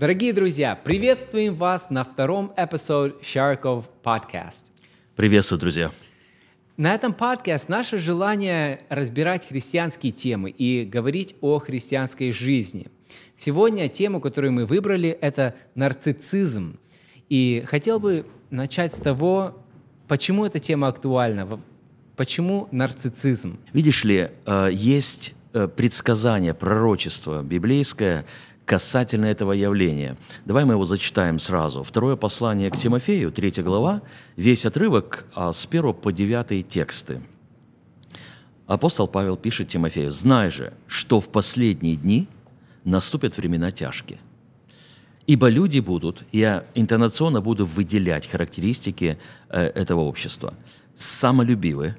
Дорогие друзья, приветствуем вас на втором эпизоде Sharkov Podcast. Приветствую, друзья. На этом подкаст наше желание разбирать христианские темы и говорить о христианской жизни. Сегодня тему, которую мы выбрали, это нарциссизм. И хотел бы начать с того, почему эта тема актуальна, почему нарциссизм. Видишь ли, э, есть э, предсказание, пророчество библейское – касательно этого явления. Давай мы его зачитаем сразу. Второе послание к Тимофею, третья глава, весь отрывок а, с 1 по 9 тексты. Апостол Павел пишет Тимофею, «Знай же, что в последние дни наступят времена тяжкие». Ибо люди будут, я интонационно буду выделять характеристики э, этого общества, самолюбивы,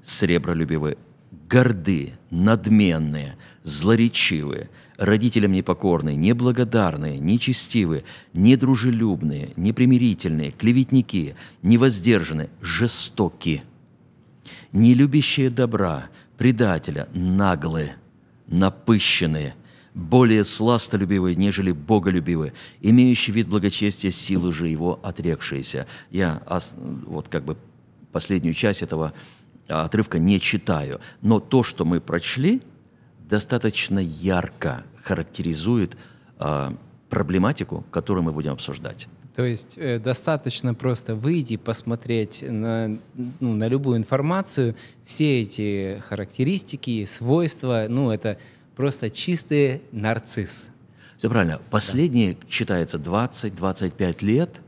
сребролюбивы, горды, надменные, злоречивы, родителям непокорные, неблагодарные, нечестивые, недружелюбные, непримирительные, клеветники, невоздержанные, жестоки, нелюбящие добра, предателя, наглые, напыщенные, более сластолюбивые, нежели боголюбивые, имеющие вид благочестия, силы же его отрекшиеся. Я вот как бы последнюю часть этого а, отрывка не читаю, но то, что мы прочли – достаточно ярко характеризует э, проблематику, которую мы будем обсуждать. То есть э, достаточно просто выйти, посмотреть на, ну, на любую информацию, все эти характеристики, свойства, ну это просто чистый нарцисс. Все правильно. Последние, да. считается, 20-25 лет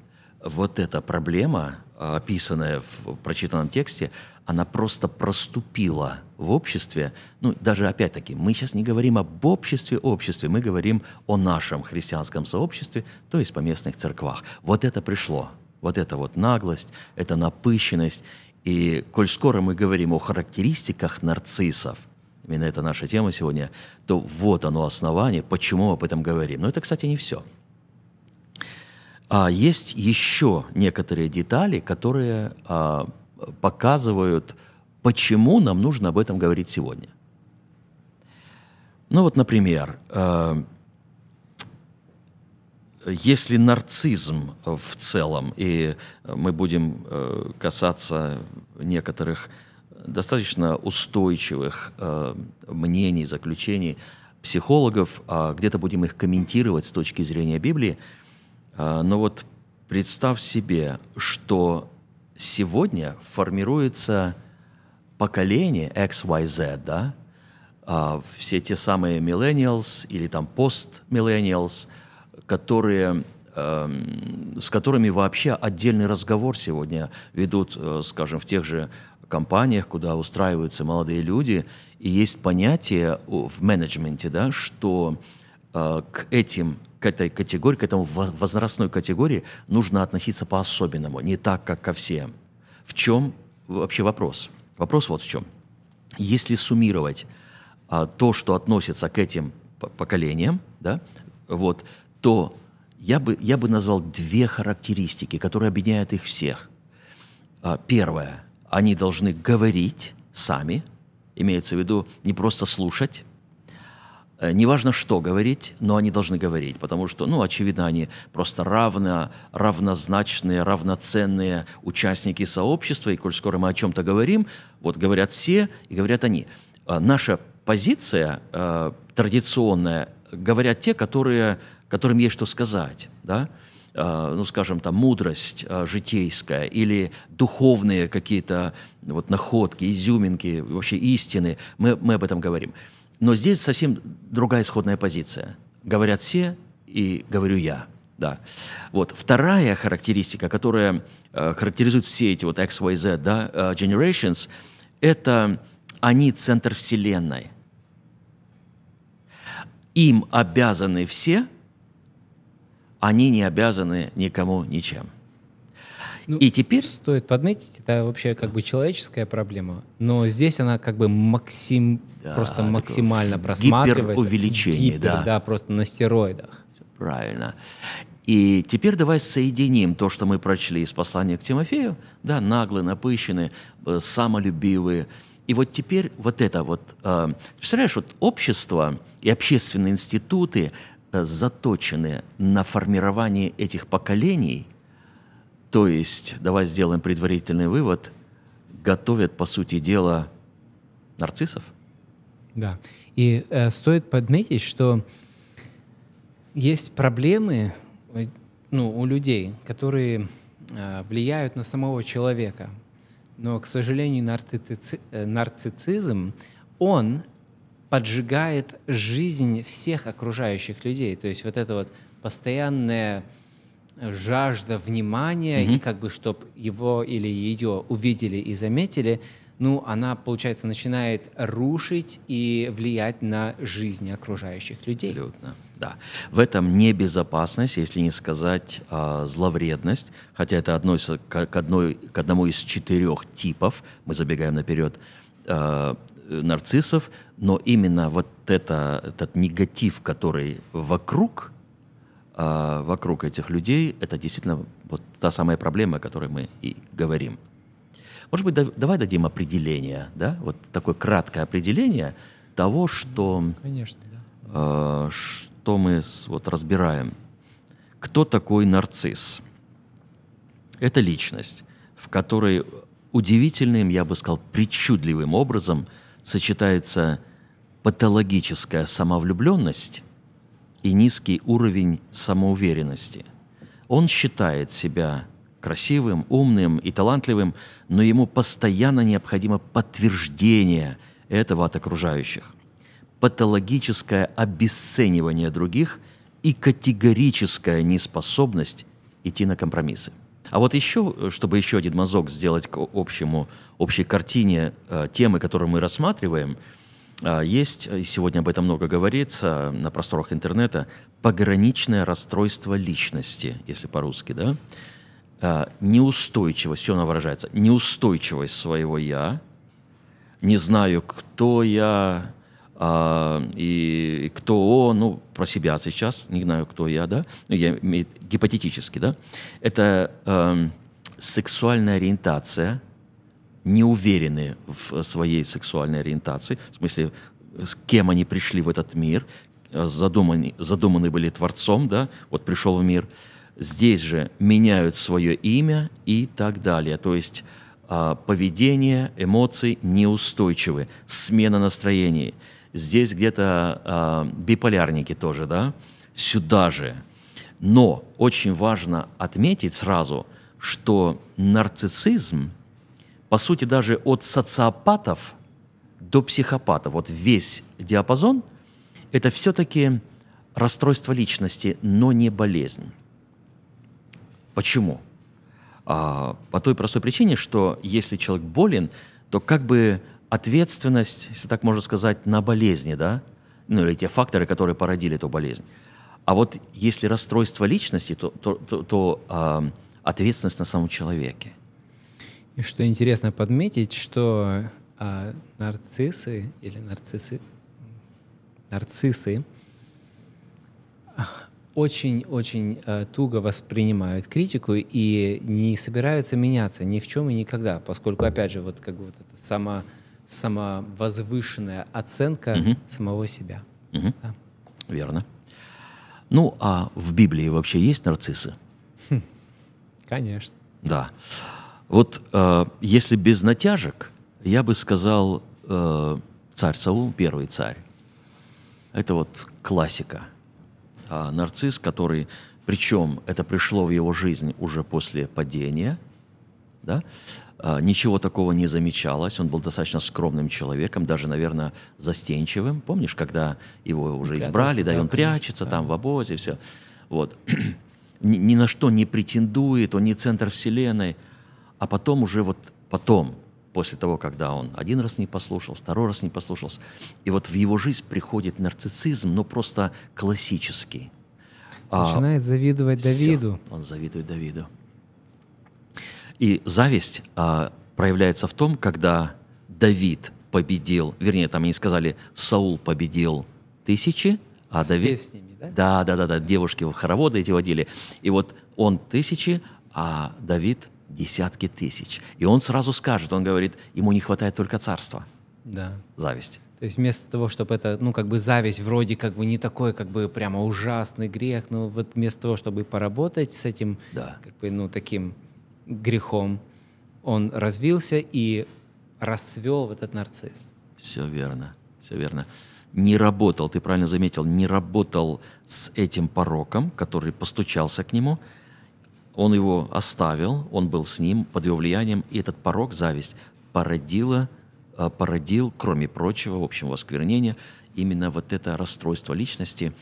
вот эта проблема, а, описанная в прочитанном тексте, она просто проступила – в обществе, ну, даже опять-таки, мы сейчас не говорим об обществе-обществе, мы говорим о нашем христианском сообществе, то есть по местных церквах. Вот это пришло, вот это вот наглость, это напыщенность. И коль скоро мы говорим о характеристиках нарциссов, именно это наша тема сегодня, то вот оно основание, почему мы об этом говорим. Но это, кстати, не все. А есть еще некоторые детали, которые а, показывают Почему нам нужно об этом говорить сегодня? Ну вот, например, э, если нарцизм в целом, и мы будем э, касаться некоторых достаточно устойчивых э, мнений, заключений психологов, а где-то будем их комментировать с точки зрения Библии, э, но вот представь себе, что сегодня формируется поколение XYZ, да, а, все те самые millennials или там пост-millennials, которые эм, с которыми вообще отдельный разговор сегодня ведут, э, скажем, в тех же компаниях, куда устраиваются молодые люди, и есть понятие в менеджменте, да, что э, к этим к этой категории, к этому возрастной категории нужно относиться по-особенному, не так, как ко всем. В чем вообще вопрос? Вопрос вот в чем. Если суммировать а, то, что относится к этим поколениям, да, вот, то я бы, я бы назвал две характеристики, которые объединяют их всех. А, первое. Они должны говорить сами, имеется в виду не просто слушать, Э, неважно, что говорить, но они должны говорить, потому что, ну, очевидно, они просто равно, равнозначные, равноценные участники сообщества, и коль скоро мы о чем-то говорим, вот говорят все, и говорят они. Э, наша позиция э, традиционная, говорят те, которые, которым есть что сказать, да, э, ну, скажем, там, мудрость житейская или духовные какие-то вот находки, изюминки, вообще истины, мы, мы об этом говорим. Но здесь совсем другая исходная позиция. Говорят все, и говорю я. Да. Вот. Вторая характеристика, которая э, характеризует все эти вот X, Y, Z да, э, generations, это они центр Вселенной. Им обязаны все, они не обязаны никому ничем. Ну, и теперь... Стоит подметить, это вообще как бы человеческая проблема, но здесь она как бы максим... да, просто максимально просматривается. увеличение, гипер, да. Да, просто на стероидах. Правильно. И теперь давай соединим то, что мы прочли из послания к Тимофею, да, наглые, напыщенные, э, самолюбивые. И вот теперь вот это вот, э, представляешь, вот общество и общественные институты э, заточены на формирование этих поколений – то есть, давай сделаем предварительный вывод, готовят, по сути дела, нарциссов? Да. И э, стоит подметить, что есть проблемы э, ну, у людей, которые э, влияют на самого человека. Но, к сожалению, нарцици... Э, нарциссизм, он поджигает жизнь всех окружающих людей. То есть вот это вот постоянное жажда внимания, mm-hmm. и как бы, чтобы его или ее увидели и заметили, ну, она, получается, начинает рушить и влиять на жизнь окружающих людей. Абсолютно, да. В этом небезопасность, если не сказать а, зловредность, хотя это относится к, к, одной, к одному из четырех типов, мы забегаем наперед, а, нарциссов, но именно вот это, этот негатив, который вокруг – э, вокруг этих людей, это действительно вот та самая проблема, о которой мы и говорим. Может быть, да, давай дадим определение, да, вот такое краткое определение того, что, Конечно, да. э, что мы с, вот разбираем. Кто такой нарцисс? Это личность, в которой удивительным, я бы сказал, причудливым образом сочетается патологическая самовлюбленность и низкий уровень самоуверенности. Он считает себя красивым, умным и талантливым, но ему постоянно необходимо подтверждение этого от окружающих. Патологическое обесценивание других и категорическая неспособность идти на компромиссы. А вот еще, чтобы еще один мазок сделать к общему, общей картине э, темы, которую мы рассматриваем – а, есть, и сегодня об этом много говорится на просторах интернета, пограничное расстройство личности, если по-русски, да? А, неустойчивость, все она выражается, неустойчивость своего «я», не знаю, кто я а, и, и кто он, ну, про себя сейчас, не знаю, кто я, да? Ну, я, гипотетически, да? Это э, сексуальная ориентация – не уверены в своей сексуальной ориентации, в смысле, с кем они пришли в этот мир, э, задуманы, задуманы были Творцом, да, вот пришел в мир, здесь же меняют свое имя и так далее. То есть а, поведение, эмоции неустойчивы, смена настроений. Здесь где-то а, биполярники тоже, да, сюда же. Но очень важно отметить сразу, что нарциссизм – по сути, даже от социопатов до психопатов, вот весь диапазон, это все-таки расстройство личности, но не болезнь. Почему? А, по той простой причине, что если человек болен, то как бы ответственность, если так можно сказать, на болезни, да, ну или те факторы, которые породили эту болезнь. А вот если расстройство личности, то, то, то, то а, ответственность на самом человеке. И что интересно подметить, что а, нарциссы или нарциссы, нарциссы очень-очень э, туго воспринимают критику и не собираются меняться ни в чем и никогда, поскольку, опять же, вот как бы вот эта сама, сама возвышенная оценка угу. самого себя. Угу. Да. Верно. Ну, а в Библии вообще есть нарциссы? Хм, конечно. Да. Вот э, если без натяжек, я бы сказал э, царь Саул, первый царь. Это вот классика. А нарцисс, который, причем это пришло в его жизнь уже после падения, да, а, ничего такого не замечалось, он был достаточно скромным человеком, даже, наверное, застенчивым. Помнишь, когда его уже Прятался, избрали, да, да и он конечно, прячется да. там в обозе, все. Вот. ни, ни на что не претендует, он не центр вселенной – а потом уже вот потом, после того, когда он один раз не послушал, второй раз не послушался, и вот в его жизнь приходит нарциссизм, но ну, просто классический. А, Начинает а, завидовать Давиду. Все, он завидует Давиду. И зависть а, проявляется в том, когда Давид победил, вернее, там они сказали, Саул победил тысячи, а С Давид... Песнями, да? да? Да, да, да, девушки в хороводы эти водили. И вот он тысячи, а Давид десятки тысяч. И он сразу скажет, он говорит, ему не хватает только царства. Да. Зависть. То есть вместо того, чтобы это, ну, как бы зависть вроде как бы не такой, как бы прямо ужасный грех, но вот вместо того, чтобы поработать с этим, да. как бы, ну, таким грехом, он развился и расцвел вот этот нарцисс. Все верно, все верно. Не работал, ты правильно заметил, не работал с этим пороком, который постучался к нему – он его оставил, он был с ним под его влиянием, и этот порог, зависть, породила, э, породил, кроме прочего, в общем, осквернения, именно вот это расстройство личности,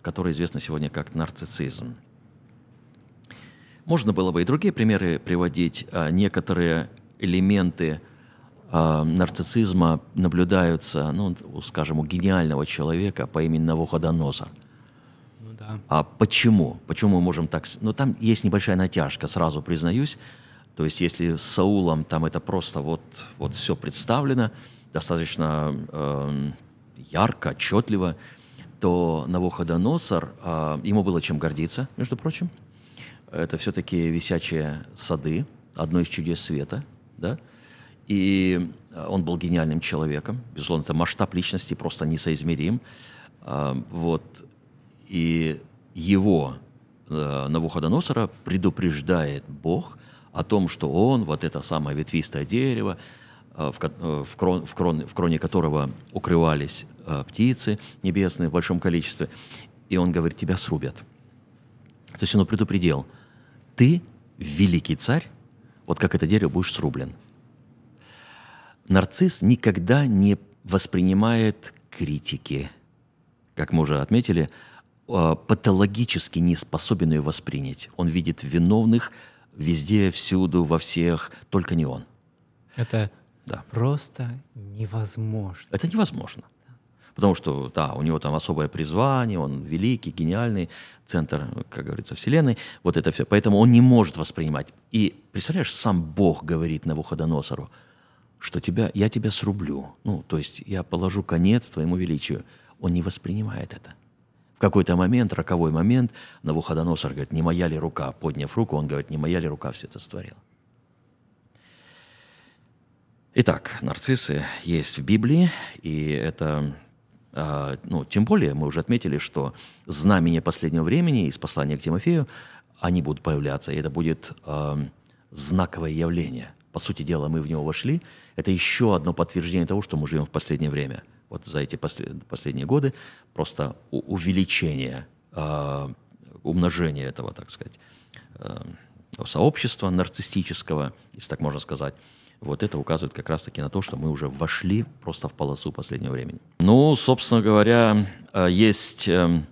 которое известно сегодня как нарциссизм. Можно было бы и другие примеры приводить. Э, некоторые элементы э, нарциссизма наблюдаются, ну, скажем, у гениального человека по имени Навуходоносор – да. А почему? Почему мы можем так... Ну, там есть небольшая натяжка, сразу признаюсь. То есть, если с Саулом там это просто вот, вот все представлено, достаточно э, ярко, отчетливо, то Навуходоносор, э, ему было чем гордиться, между прочим. Это все-таки висячие сады, одно из чудес света, да? И э, он был гениальным человеком. Безусловно, это масштаб личности просто несоизмерим. Э, вот. И его, э, Навуходоносора, предупреждает Бог о том, что он, вот это самое ветвистое дерево, э, в, э, в, крон, в, крон, в кроне которого укрывались э, птицы небесные в большом количестве, и он говорит, тебя срубят. То есть он предупредил, ты, великий царь, вот как это дерево, будешь срублен. Нарцисс никогда не воспринимает критики. Как мы уже отметили, а, патологически не способен ее воспринять. Он видит виновных везде, всюду, во всех, только не он. Это да. просто невозможно. Это невозможно. Потому что, да, у него там особое призвание, он великий, гениальный, центр, как говорится, Вселенной, вот это все. Поэтому он не может воспринимать. И, представляешь, сам Бог говорит Навуходоносору, что тебя, я тебя срублю, ну, то есть я положу конец твоему величию. Он не воспринимает это. В какой-то момент, роковой момент, Навуходоносор говорит, не моя ли рука? Подняв руку, он говорит, не моя ли рука все это створила? Итак, нарциссы есть в Библии, и это а, ну, тем более мы уже отметили, что знамения последнего времени из послания к Тимофею, они будут появляться, и это будет а, знаковое явление. По сути дела, мы в него вошли. Это еще одно подтверждение того, что мы живем в последнее время – вот за эти последние годы просто увеличение, а, умножение этого, так сказать, а, сообщества нарциссического, если так можно сказать, вот это указывает как раз-таки на то, что мы уже вошли просто в полосу последнего времени. Ну, собственно говоря, а, есть э,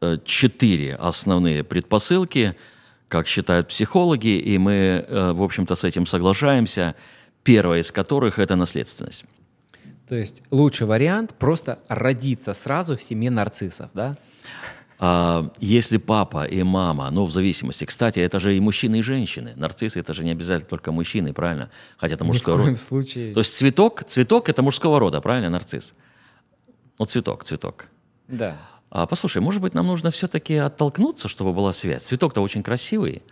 э, четыре основные предпосылки, как считают психологи, и мы, э, в общем-то, с этим соглашаемся, первая из которых – это наследственность. То есть лучший вариант просто родиться сразу в семье нарциссов, да? А, если папа и мама, ну, в зависимости. Кстати, это же и мужчины, и женщины. Нарциссы – это же не обязательно только мужчины, правильно? Хотя это мужского рода. случае. То есть цветок, цветок – это мужского рода, правильно, нарцисс? Ну, цветок, цветок. Да. А, послушай, может быть, нам нужно все-таки оттолкнуться, чтобы была связь? Цветок-то очень красивый,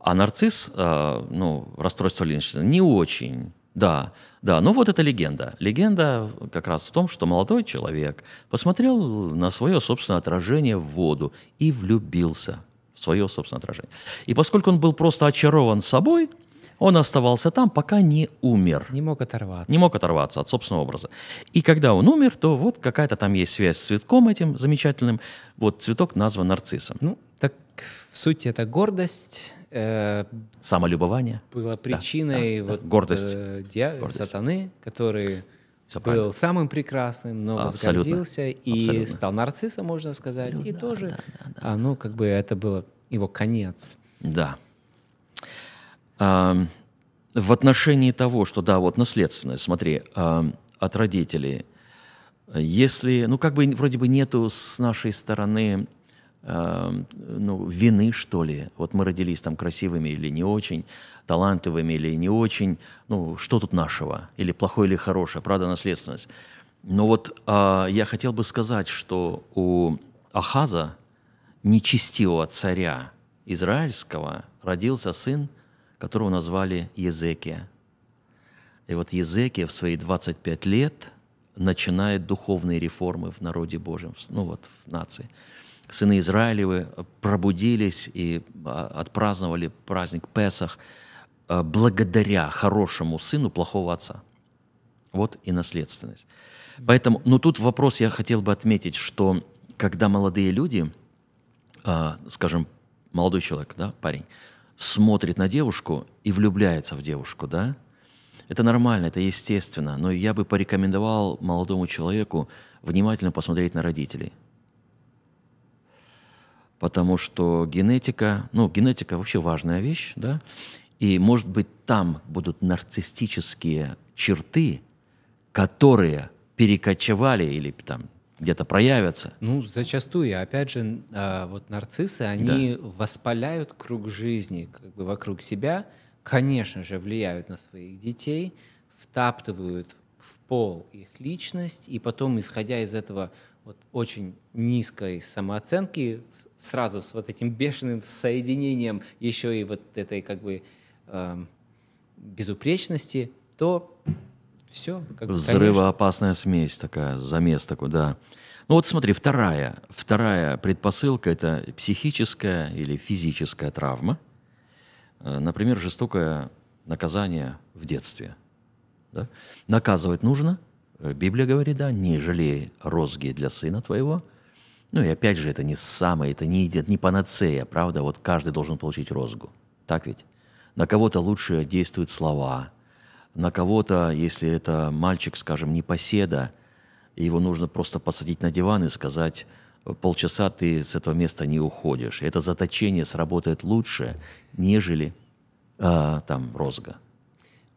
а нарцисс, а, ну, расстройство личности, не очень. Да, да. Ну вот это легенда. Легенда как раз в том, что молодой человек посмотрел на свое собственное отражение в воду и влюбился в свое собственное отражение. И поскольку он был просто очарован собой, он оставался там, пока не умер. Не мог оторваться. Не мог оторваться от собственного образа. И когда он умер, то вот какая-то там есть связь с цветком этим замечательным. Вот цветок назван нарциссом. Ну, так в сути это гордость Э, самолюбование было причиной да, да, вот, да. гордость, э, диа- гордость сатаны, который Все был правильно. самым прекрасным, но Абсолютно. возгордился и Абсолютно. стал нарциссом, можно сказать, Абсолютно. и да, тоже, да, да, да. А, ну как бы это было его конец. Да. А, в отношении того, что да, вот наследственное, смотри, а, от родителей. Если, ну как бы вроде бы нету с нашей стороны Эм, ну, вины, что ли. Вот мы родились там красивыми или не очень, талантливыми или не очень. Ну, что тут нашего? Или плохое, или хорошее, правда, наследственность. Но вот э, я хотел бы сказать, что у Ахаза, нечестивого царя израильского, родился сын, которого назвали Езекия. И вот Езекия в свои 25 лет начинает духовные реформы в народе Божьем, ну вот в нации сыны Израилевы пробудились и а, отпраздновали праздник Песах а, благодаря хорошему сыну плохого отца. Вот и наследственность. Поэтому, ну тут вопрос я хотел бы отметить, что когда молодые люди, а, скажем, молодой человек, да, парень, смотрит на девушку и влюбляется в девушку, да, это нормально, это естественно, но я бы порекомендовал молодому человеку внимательно посмотреть на родителей – потому что генетика, ну, генетика вообще важная вещь, да, и, может быть, там будут нарциссические черты, которые перекочевали или там где-то проявятся. Ну, зачастую. Опять же, а, вот нарциссы, они да. воспаляют круг жизни как бы вокруг себя, конечно же, влияют на своих детей, втаптывают в пол их личность, и потом, исходя из этого, вот очень низкой самооценки сразу с вот этим бешеным соединением еще и вот этой как бы э, безупречности, то все. Как, Взрывоопасная конечно. смесь такая, замес такой, да. Ну вот смотри, вторая, вторая предпосылка – это психическая или физическая травма. Э, например, жестокое наказание в детстве. Да? Наказывать нужно, Э, Библия говорит, да, не жалей розги для сына твоего. Ну и опять же, это не самое, это не, это не панацея, правда? Вот каждый должен получить розгу. Так ведь? На кого-то лучше действуют слова, на кого-то, если это мальчик, скажем, не поседа, его нужно просто посадить на диван и сказать, «Э, полчаса ты с этого места не уходишь. Это заточение сработает лучше, нежели э, там розга.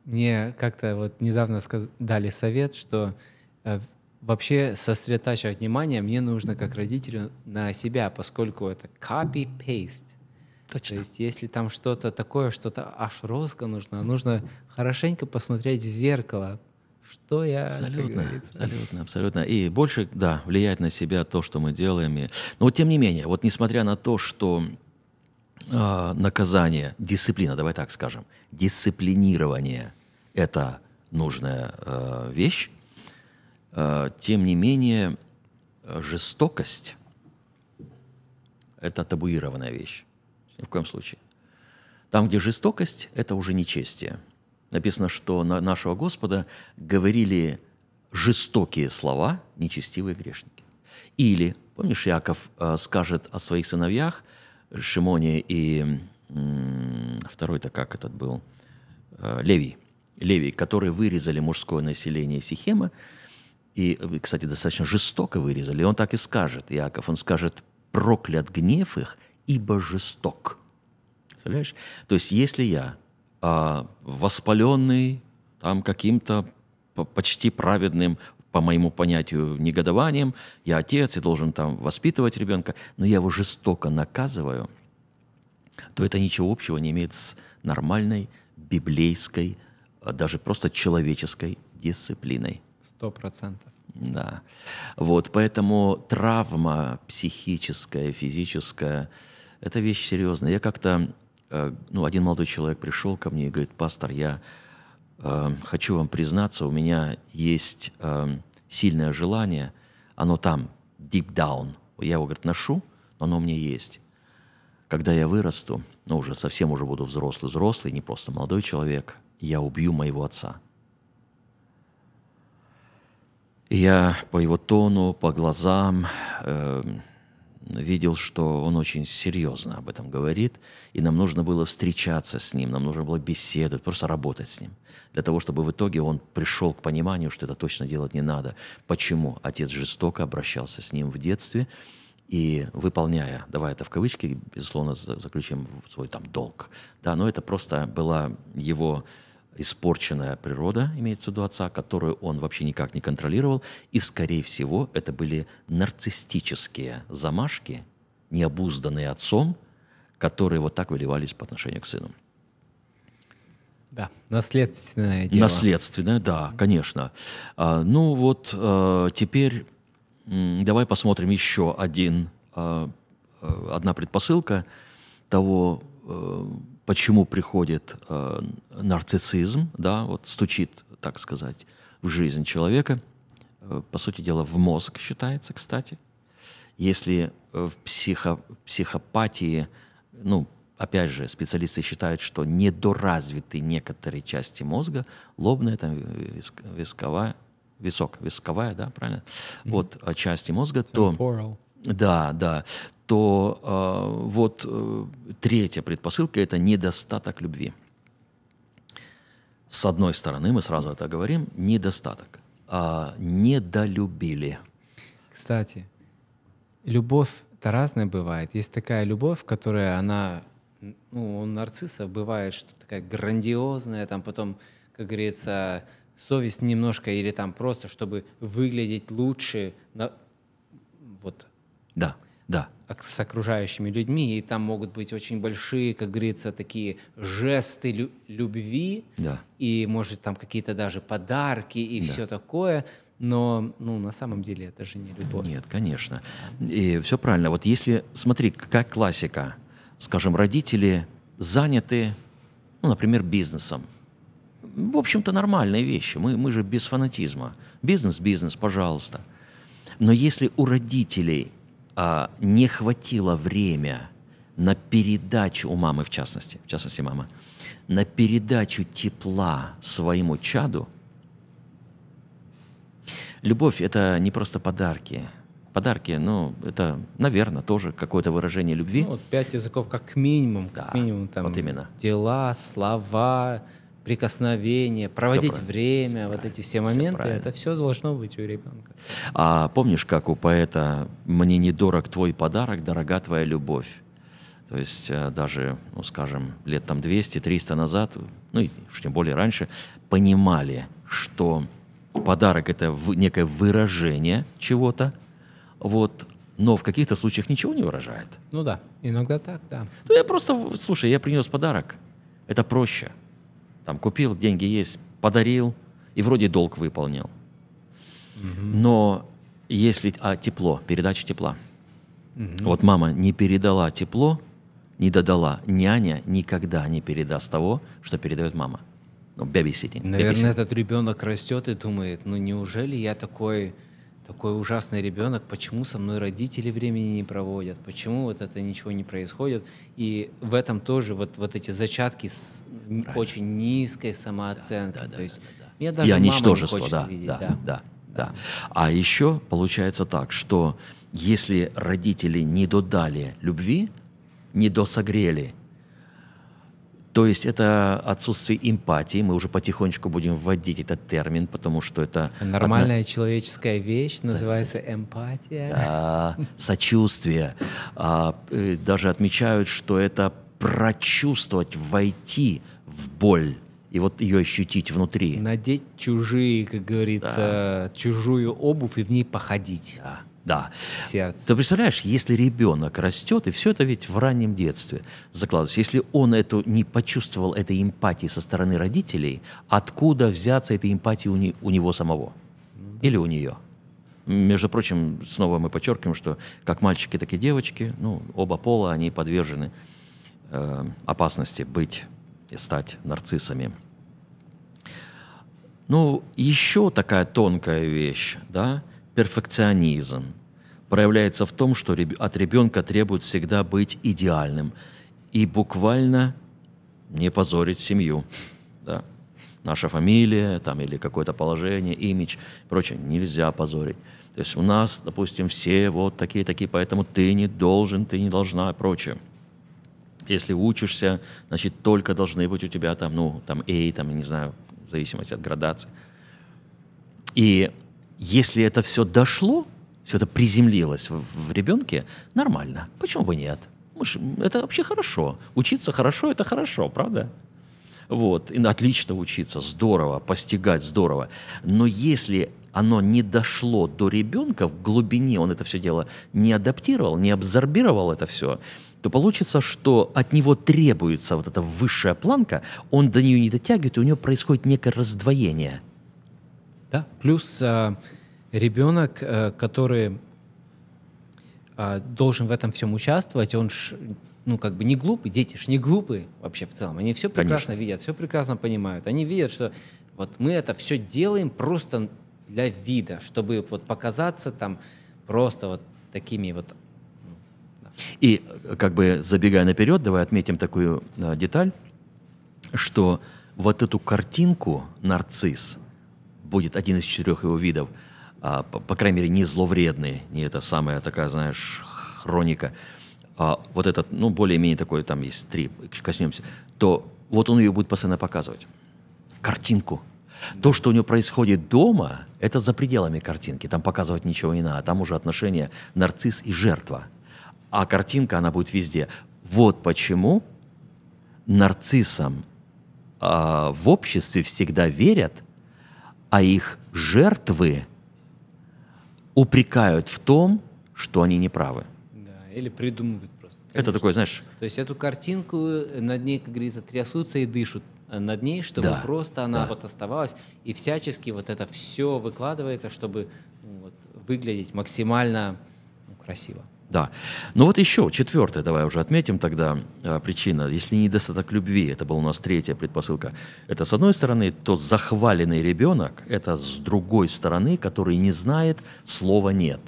Мне как-то вот недавно сказ- дали совет, что э, вообще сосредотачивать внимание мне нужно как родителю на себя, поскольку это copy-paste. Точно. То есть если там что-то такое, что-то аж розга нужно, нужно хорошенько посмотреть в зеркало, что я... Абсолютно, абсолютно, абсолютно. И больше, да, влиять на себя то, что мы делаем. И... Но вот тем не менее, вот несмотря на то, что э, наказание, дисциплина, давай так скажем, дисциплинирование – это нужная э, вещь. Э, тем не менее, жестокость – это табуированная вещь. Ни в коем случае. Там, где жестокость, это уже нечестие. Написано, что на нашего Господа говорили жестокие слова нечестивые грешники. Или, помнишь, Яков э, скажет о своих сыновьях, Шимоне и второй-то как этот был, э, Левий – Левий, которые вырезали мужское население Сихема, и, э, кстати, достаточно жестоко вырезали, он так и скажет, Иаков, он скажет, проклят гнев их, ибо жесток. Представляешь? То есть, если я а, воспаленный там каким-то почти праведным, по моему понятию, негодованием, я отец и должен там воспитывать ребенка, но я его жестоко наказываю, то это ничего общего не имеет с нормальной библейской а даже просто человеческой дисциплиной. Сто процентов. Да. Вот, поэтому травма психическая, физическая – это вещь серьезная. Я как-то, э, ну, один молодой человек пришел ко мне и говорит, пастор, я э, хочу вам признаться, у меня есть э, сильное желание, оно там, deep down. Я его, говорит, ношу, но оно у меня есть. Когда я вырасту, ну, уже совсем уже буду взрослый-взрослый, не просто молодой человек – я убью моего отца. И я по его тону, по глазам э, видел, что он очень серьезно об этом говорит, и нам нужно было встречаться с ним, нам нужно было беседовать, просто работать с ним, для того, чтобы в итоге он пришел к пониманию, что это точно делать не надо. Почему отец жестоко обращался с ним в детстве, и выполняя, давай это в кавычки, безусловно, заключим свой там долг, да, но это просто была его испорченная природа, имеется в виду отца, которую он вообще никак не контролировал, и, скорее всего, это были нарциссические замашки, необузданные отцом, которые вот так выливались по отношению к сыну. Да, наследственное дело. Наследственное, да, конечно. А, ну вот а, теперь давай посмотрим еще один, а, одна предпосылка того почему приходит э, нарциссизм, да, вот стучит, так сказать, в жизнь человека, э, по сути дела, в мозг считается, кстати. Если э, в психо, психопатии, ну, опять же, специалисты считают, что недоразвиты некоторые части мозга, лобная, там, виск, висковая, висок, висковая, да, правильно? Mm-hmm. Вот а части мозга, Temporal. то... Да, да то э, вот э, третья предпосылка – это недостаток любви. С одной стороны, мы сразу это говорим, недостаток. А, недолюбили. Кстати, любовь то разная бывает. Есть такая любовь, которая она, ну, у нарцисса бывает, что такая грандиозная, там потом, как говорится, совесть немножко или там просто, чтобы выглядеть лучше, на, вот. Да. Да. А с окружающими людьми, и там могут быть очень большие, как говорится, такие жесты лю- любви, да. и, может, там какие-то даже подарки и да. все такое. Но ну, на самом деле это же не любовь. Нет, конечно. И все правильно. Вот если, смотри, какая классика. Скажем, родители заняты, ну, например, бизнесом. В общем-то, нормальные вещи. Мы, мы же без фанатизма. Бизнес – бизнес, пожалуйста. Но если у родителей а, не хватило время на передачу у мамы, в частности, в частности, мама, на передачу тепла своему чаду, любовь – это не просто подарки. Подарки, ну, это, наверное, тоже какое-то выражение любви. Ну, вот пять языков как минимум, как да, минимум там. Вот именно. Дела, слова, прикосновение, проводить все время, все вот эти все моменты, все это все должно быть у ребенка. А помнишь, как у поэта «Мне недорог твой подарок, дорога твоя любовь»? То есть э, даже, ну, скажем, лет там 200-300 назад, ну и уж тем более раньше, понимали, что подарок — это некое выражение чего-то, вот, но в каких-то случаях ничего не выражает. Ну да, иногда так, да. Ну я просто, слушай, я принес подарок, это проще. Там купил, деньги есть, подарил, и вроде долг выполнил. Угу. Но если... А тепло, передача тепла. Угу. Вот мама не передала тепло, не додала. Няня никогда не передаст того, что передает мама. Ну, babysitting. Наверное, этот ребенок растет и думает, ну неужели я такой такой ужасный ребенок, почему со мной родители времени не проводят, почему вот это ничего не происходит. И в этом тоже вот, вот эти зачатки с Правильно. очень низкой самооценкой. Да, да, То есть да, да, да. Меня даже Я мама ничтожество, не хочет да, видеть. Да, да, да, да. А еще получается так, что если родители не додали любви, не досогрели, то есть это отсутствие эмпатии, мы уже потихонечку будем вводить этот термин, потому что это... Нормальная одна... человеческая вещь называется эмпатия. Да, сочувствие. А, э, даже отмечают, что это прочувствовать, войти в боль и вот ее ощутить внутри. Надеть чужие, как говорится, да. чужую обувь и в ней походить. Да. Да. Сердце. Ты представляешь, если ребенок растет, и все это ведь в раннем детстве закладывается, если он эту не почувствовал этой эмпатии со стороны родителей, откуда взяться этой эмпатии у, не, у него самого? Ну Или у нее? Между прочим, снова мы подчеркиваем, что как мальчики, так и девочки, ну, оба пола, они подвержены э, опасности быть и стать нарциссами. Ну, еще такая тонкая вещь, да, перфекционизм проявляется в том, что от ребенка требует всегда быть идеальным и буквально не позорить семью. Да? Наша фамилия там, или какое-то положение, имидж, прочее, нельзя позорить. То есть у нас, допустим, все вот такие-такие, поэтому ты не должен, ты не должна, прочее. Если учишься, значит, только должны быть у тебя там, ну, там, A, там, не знаю, в зависимости от градации. И если это все дошло, все это приземлилось в, в ребенке, нормально. Почему бы нет? Мы ж, это вообще хорошо. Учиться хорошо – это хорошо, правда? Вот, и отлично учиться, здорово, постигать здорово. Но если оно не дошло до ребенка в глубине, он это все дело не адаптировал, не абсорбировал это все, то получится, что от него требуется вот эта высшая планка, он до нее не дотягивает, и у него происходит некое раздвоение. Да, плюс а, ребенок, э, который а, должен в этом всем участвовать, он ж, ну, как бы не глупый, дети ж не глупые вообще в целом. Они все прекрасно Конечно. видят, все прекрасно понимают. Они видят, что вот мы это все делаем просто для вида, чтобы вот показаться там просто вот такими вот. Ну, И э, как бы забегая наперед, давай отметим такую э, деталь, что вот эту картинку нарцисс будет один из четырех его видов – а, по, по крайней мере, не зловредные, не это самая такая, знаешь, хроника, а вот этот, ну, более-менее такой, там есть три, коснемся, то вот он ее будет постоянно показывать. Картинку. То, что у него происходит дома, это за пределами картинки. Там показывать ничего не надо. Там уже отношения нарцисс и жертва. А картинка, она будет везде. Вот почему нарциссам э, в обществе всегда верят, а их жертвы упрекают в том, что они неправы. Да, или придумывают просто. Конечно. Это такое, знаешь... То есть эту картинку над ней, как говорится, трясутся и дышат э, над ней, чтобы да, просто она да. вот оставалась, и всячески вот это все выкладывается, чтобы ну, вот, выглядеть максимально ну, красиво. Да. Ну вот еще, четвертое, давай уже отметим тогда а, причина. Если недостаток любви, это была у нас третья предпосылка, это с одной стороны, то захваленный ребенок, это с другой стороны, который не знает слова «нет».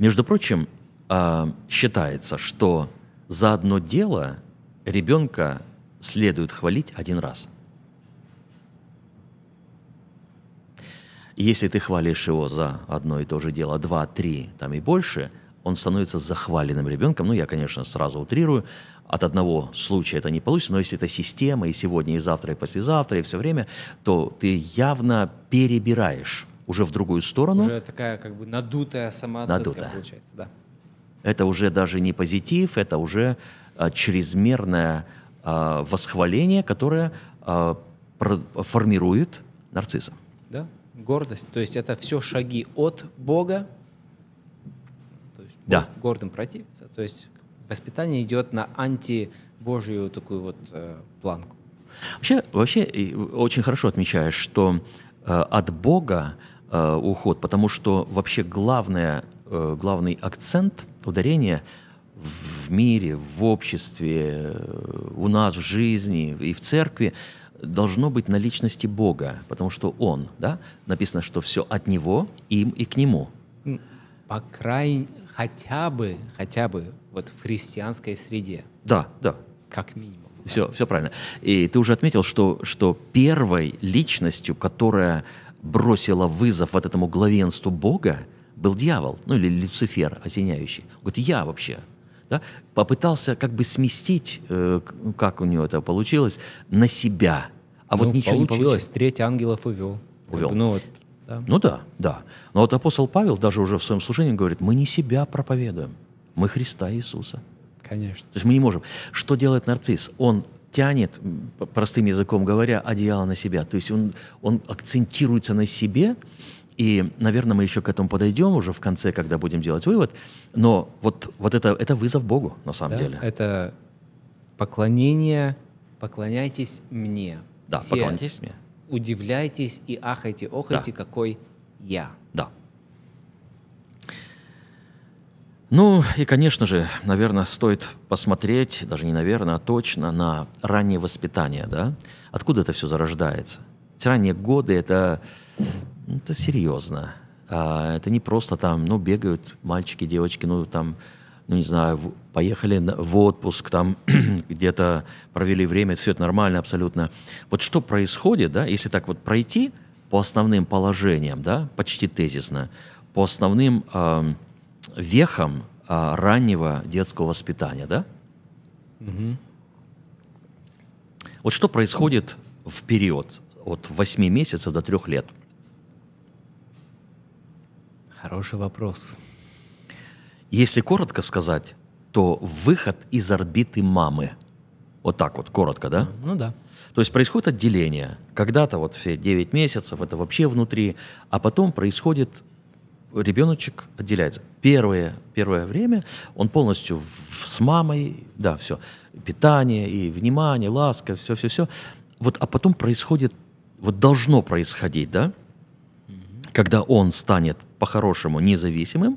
Между прочим, а, считается, что за одно дело ребенка следует хвалить один раз. Если ты хвалишь его за одно и то же дело два, три, там и больше – он становится захваленным ребенком. Ну, я, конечно, сразу утрирую. От одного случая это не получится, но если это система, и сегодня, и завтра, и послезавтра, и все время, то ты явно перебираешь уже в другую сторону. Уже такая как бы надутая самооценка надутая. получается, да. Это уже даже не позитив, это уже а, чрезмерное а, восхваление, которое а, про, формирует нарцисса. Да, гордость. То есть это все шаги от Бога да. гордым противиться. То есть воспитание идет на антибожью такую вот э, планку. Вообще, вообще очень хорошо отмечаешь, что э, от Бога э, уход, потому что вообще главное, э, главный акцент, ударение в мире, в обществе, э, у нас в жизни и в церкви должно быть на личности Бога, потому что Он, да, написано, что все от Него, им и к Нему. По крайней, хотя бы, хотя бы вот в христианской среде. Да, да. Как минимум. Все, все правильно. И ты уже отметил, что, что первой личностью, которая бросила вызов вот этому главенству Бога, был дьявол, ну или Люцифер, осеняющий. Говорит, я вообще. Да? Попытался как бы сместить, э, как у него это получилось, на себя. А ну, вот ничего получилось. не получилось. Треть ангелов увел. Увел. Ну, вот, да? Ну да, да. Но вот апостол Павел даже уже в своем служении говорит, мы не себя проповедуем, мы Христа Иисуса. Конечно. То есть мы не можем. Что делает нарцисс? Он тянет, простым языком говоря, одеяло на себя. То есть он, он акцентируется на себе, и, наверное, мы еще к этому подойдем уже в конце, когда будем делать вывод. Но вот, вот это, это вызов Богу, на самом да, деле. Это поклонение, поклоняйтесь мне. Да, все, поклоняйтесь мне удивляйтесь и ахайте, охайте, да. какой я. Да. Ну и, конечно же, наверное, стоит посмотреть, даже не наверное, а точно, на раннее воспитание, да? Откуда это все зарождается? Эти ранние годы – это, ну, это серьезно. А, это не просто там, ну, бегают мальчики, девочки, ну, там, ну, не знаю, поехали в отпуск, там где-то провели время, все это нормально абсолютно. Вот что происходит, да, если так вот пройти по основным положениям, да, почти тезисно, по основным э, вехам э, раннего детского воспитания, да? Угу. Вот что происходит в период от 8 месяцев до 3 лет? Хороший вопрос. Если коротко сказать, то выход из орбиты мамы. Вот так вот, коротко, да? Ну да. То есть происходит отделение. Когда-то вот все 9 месяцев, это вообще внутри, а потом происходит ребеночек отделяется. Первое, первое время он полностью с мамой, да, все, питание и внимание, ласка, все-все-все. Вот, а потом происходит, вот должно происходить, да, когда он станет по-хорошему независимым,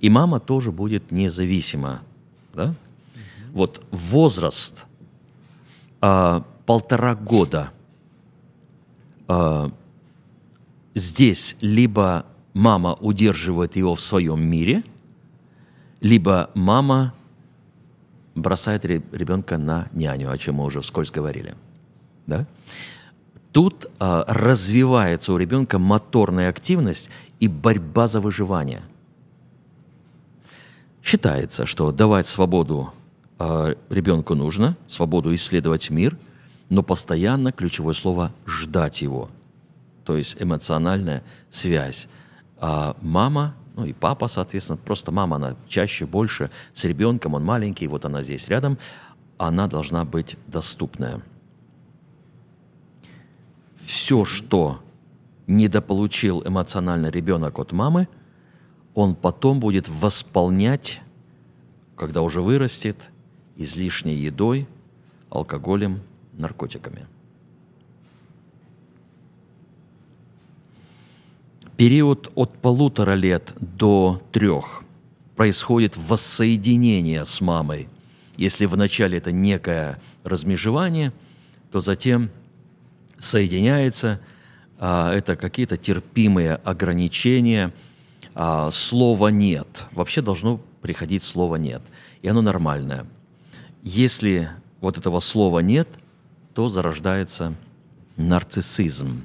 и мама тоже будет независима. Да? Вот возраст а, полтора года а, здесь либо мама удерживает его в своем мире, либо мама бросает ребенка на няню, о чем мы уже вскользь говорили. Да? Тут а, развивается у ребенка моторная активность и борьба за выживание – Считается, что давать свободу э, ребенку нужно, свободу исследовать мир, но постоянно ключевое слово «ждать его», то есть эмоциональная связь. А мама ну и папа, соответственно, просто мама, она чаще, больше с ребенком, он маленький, вот она здесь рядом, она должна быть доступная. Все, что недополучил эмоционально ребенок от мамы, он потом будет восполнять, когда уже вырастет, излишней едой, алкоголем, наркотиками. Период от полутора лет до трех происходит воссоединение с мамой. Если вначале это некое размежевание, то затем соединяется, а это какие-то терпимые ограничения – а, слова «нет». Вообще должно приходить слово «нет». И оно нормальное. Если вот этого слова «нет», то зарождается нарциссизм.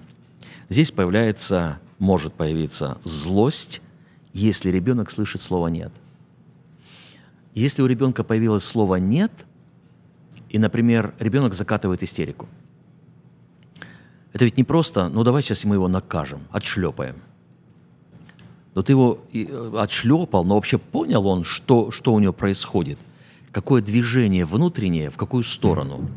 Здесь появляется, может появиться злость, если ребенок слышит слово «нет». Если у ребенка появилось слово «нет», и, например, ребенок закатывает истерику, это ведь не просто, ну давай сейчас мы его накажем, отшлепаем – но ты его э, отшлепал, но вообще понял он, что, что у него происходит, какое движение внутреннее, в какую сторону.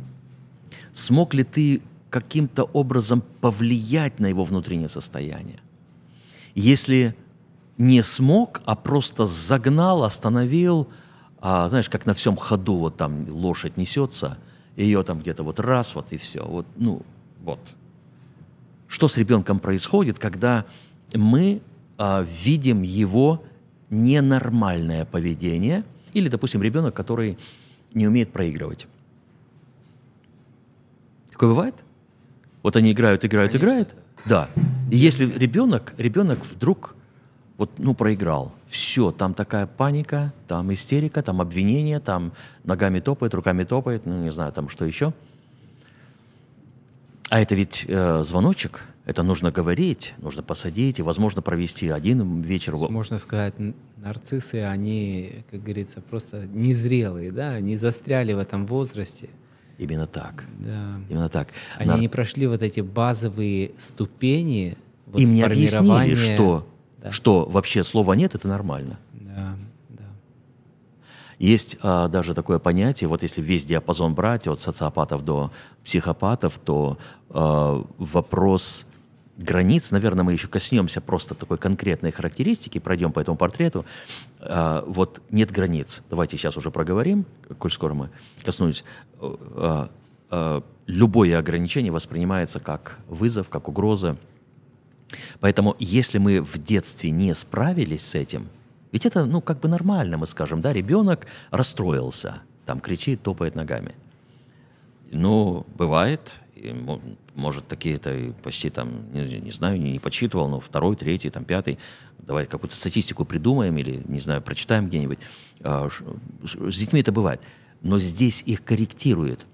Смог ли ты каким-то образом повлиять на его внутреннее состояние? Если не смог, а просто загнал, остановил, а, знаешь, как на всем ходу вот там лошадь несется, ее там где-то вот раз, вот и все, вот, ну, вот. Что с ребенком происходит, когда мы э, видим его ненормальное поведение или, допустим, ребенок, который не умеет проигрывать. Такое бывает? Вот они играют, играют, Конечно. играют. Да. И если ребенок, ребенок вдруг вот, ну, проиграл, все, там такая паника, там истерика, там обвинение, там ногами топает, руками топает, ну, не знаю, там что еще. А это ведь э, звоночек – это нужно говорить, нужно посадить и, возможно, провести один вечер. Можно сказать, нарциссы, они, как говорится, просто незрелые, да, они застряли в этом возрасте. Именно так. Да. Именно так. Они Нар... не прошли вот эти базовые ступени. Вот Им не объяснили, что, да. что вообще слова нет, это нормально. Да. Есть а, даже такое понятие, вот если весь диапазон брать, от социопатов до психопатов, то а, вопрос границ, наверное, мы еще коснемся просто такой конкретной характеристики, пройдем по этому портрету. А, вот нет границ. Давайте сейчас уже проговорим, коль скоро мы коснулись. Э, а, а, любое ограничение воспринимается как вызов, как угроза. Поэтому если мы в детстве не справились с этим, ведь это, ну, как бы нормально, мы скажем, да, ребенок расстроился, там кричит, топает ногами. Ну, бывает, может, такие-то почти там, не, не знаю, не, не подсчитывал, но второй, третий, там, пятый. Давай какую-то статистику придумаем или, не знаю, прочитаем где-нибудь. А, с детьми это бывает. Но здесь их корректирует.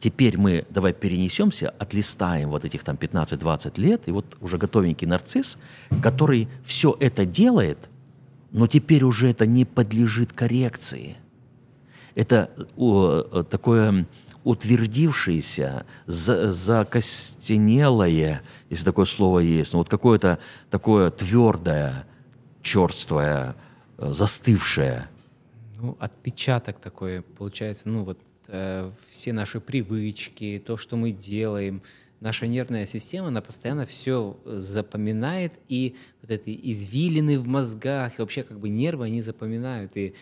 Теперь мы давай перенесемся, отлистаем вот этих там 15-20 лет, и вот уже готовенький нарцисс, который все это делает, но теперь уже это не подлежит коррекции. Это о, такое утвердившееся, за, закостенелое, если такое слово есть, ну вот какое-то такое твердое, черствое, э, застывшее. Ну, отпечаток такой, получается, ну вот э, все наши привычки, то, что мы делаем, наша нервная система, она постоянно все запоминает, и вот эти извилины в мозгах, и вообще как бы нервы, они запоминают, и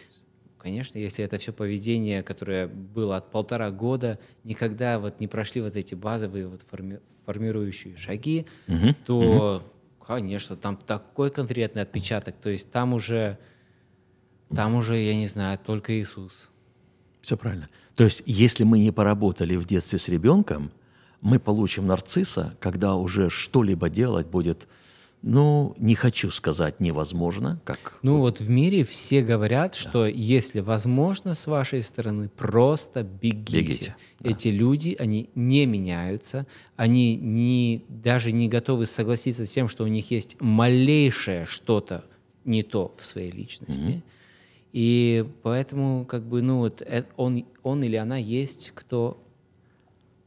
конечно, если это все поведение, которое было от полтора года, никогда вот не прошли вот эти базовые вот форми формирующие шаги, угу. то, угу. конечно, там такой конкретный отпечаток. То есть там уже, там уже, я не знаю, только Иисус. Все правильно. То есть, если мы не поработали в детстве с ребенком, мы получим нарцисса, когда уже что-либо делать будет ну, не хочу сказать невозможно, как. Ну вот в мире все говорят, да. что если возможно с вашей стороны, просто бегите. бегите да. Эти люди, они не меняются, они не даже не готовы согласиться с тем, что у них есть малейшее что-то не то в своей личности. Mm-hmm. И поэтому, как бы, ну вот э, он, он или она есть, кто,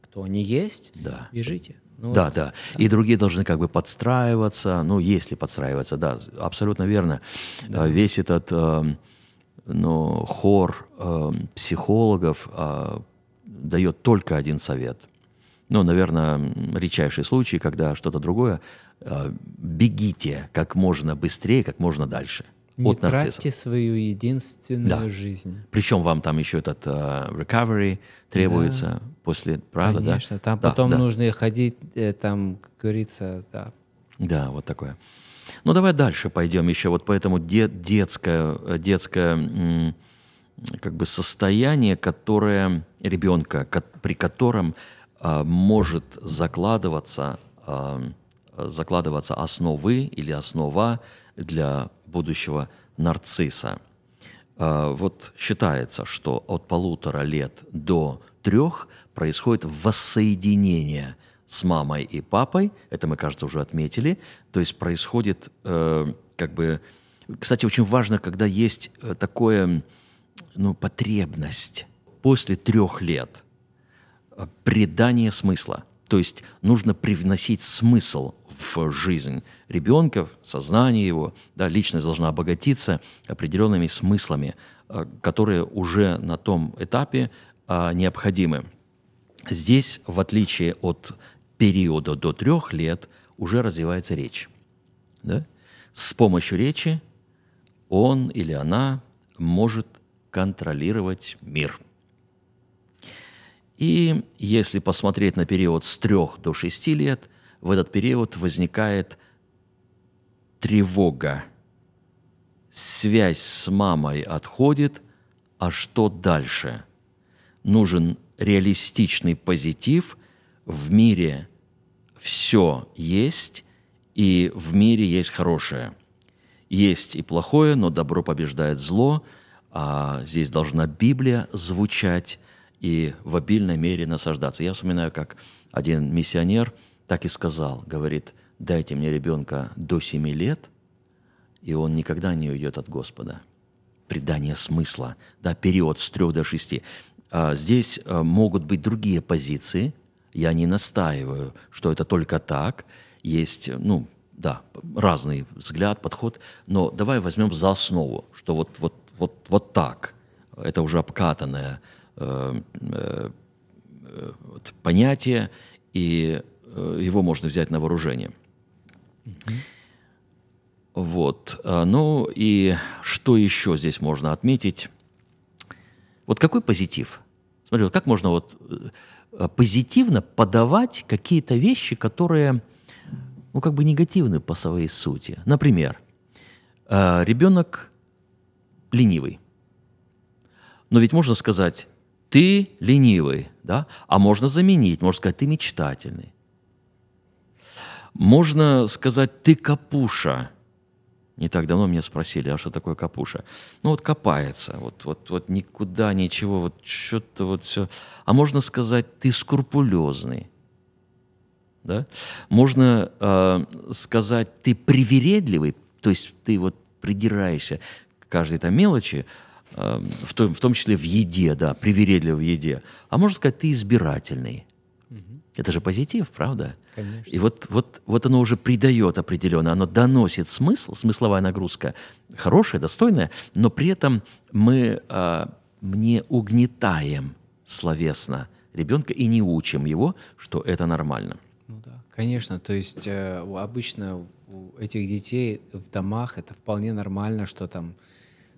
кто они есть. Да. Бежите. Ну, да, вот, да, И другие должны как бы подстраиваться. Ну, если подстраиваться, да, абсолютно верно. Да. А весь этот э, ну, хор э, психологов э, дает только один совет. Ну, наверное, редчайший случай, когда что-то другое. Э, бегите как можно быстрее, как можно дальше. Не от нарцисса. тратьте свою единственную да. жизнь. Причем вам там еще этот uh, recovery требуется да. после, правда, Конечно, да? там да, потом да. нужно ходить, э, там, как говорится, да. Да, вот такое. Ну, давай дальше пойдем еще. Вот поэтому де детское, э, детское как бы состояние, которое ребенка, при котором э, может закладываться, э, закладываться основы или основа для будущего нарцисса. А, вот считается, что от полутора лет до трех происходит воссоединение с мамой и папой. Это мы, кажется, уже отметили. То есть происходит э, как бы... Кстати, очень важно, когда есть э, такое, ну, потребность. После трех лет э, придание смысла. То есть нужно привносить смысл в жизнь ребенка, сознание его, да, личность должна обогатиться определенными смыслами, э, которые уже на том этапе э, необходимы. Здесь, в отличие от периода до трех лет, уже развивается речь. Да? С помощью речи он или она может контролировать мир. И если посмотреть на период с трех до шести лет, в этот период возникает тревога. Связь с мамой отходит, а что дальше? Нужен реалистичный позитив. В мире все есть, и в мире есть хорошее. Есть и плохое, но добро побеждает зло. А здесь должна Библия звучать и в обильной мере насаждаться. Я вспоминаю, как один миссионер – так и сказал, говорит, дайте мне ребенка до семи лет, и он никогда не уйдет от Господа. Придание смысла, да, период с трех до шести. А здесь э, могут быть другие позиции, я не настаиваю, что это только так, есть, э, ну, да, разный взгляд, подход, но давай возьмем за основу, что вот, вот, вот, вот так, это уже обкатанное э, э, э понятие, и Э, его можно взять на вооружение. mm Вот. А, ну и что еще здесь можно отметить? Вот какой позитив? Смотри, вот как можно вот э, позитивно подавать какие-то вещи, которые, ну, как бы негативны по своей сути. Например, э, ребенок ленивый. Но ведь можно сказать, ты ленивый, да? А можно заменить, можно сказать, ты мечтательный можно сказать «ты капуша». Не так давно меня спросили, а что такое капуша? Ну вот копается, вот, вот, вот никуда, ничего, вот что-то вот все. А можно сказать «ты скрупулезный». Да? Можно э, сказать «ты привередливый», то есть ты вот придираешься к каждой там мелочи, э, в том, в том числе в еде, да, привередлив в еде. А можно сказать, ты избирательный. Это же позитив, правда? Конечно. И вот, вот, вот оно уже придает определенно, оно доносит смысл, смысловая нагрузка хорошая, достойная, но при этом мы э, не угнетаем словесно ребенка и не учим его, что это нормально. Ну да, конечно, то есть э, обычно у этих детей в домах это вполне нормально, что там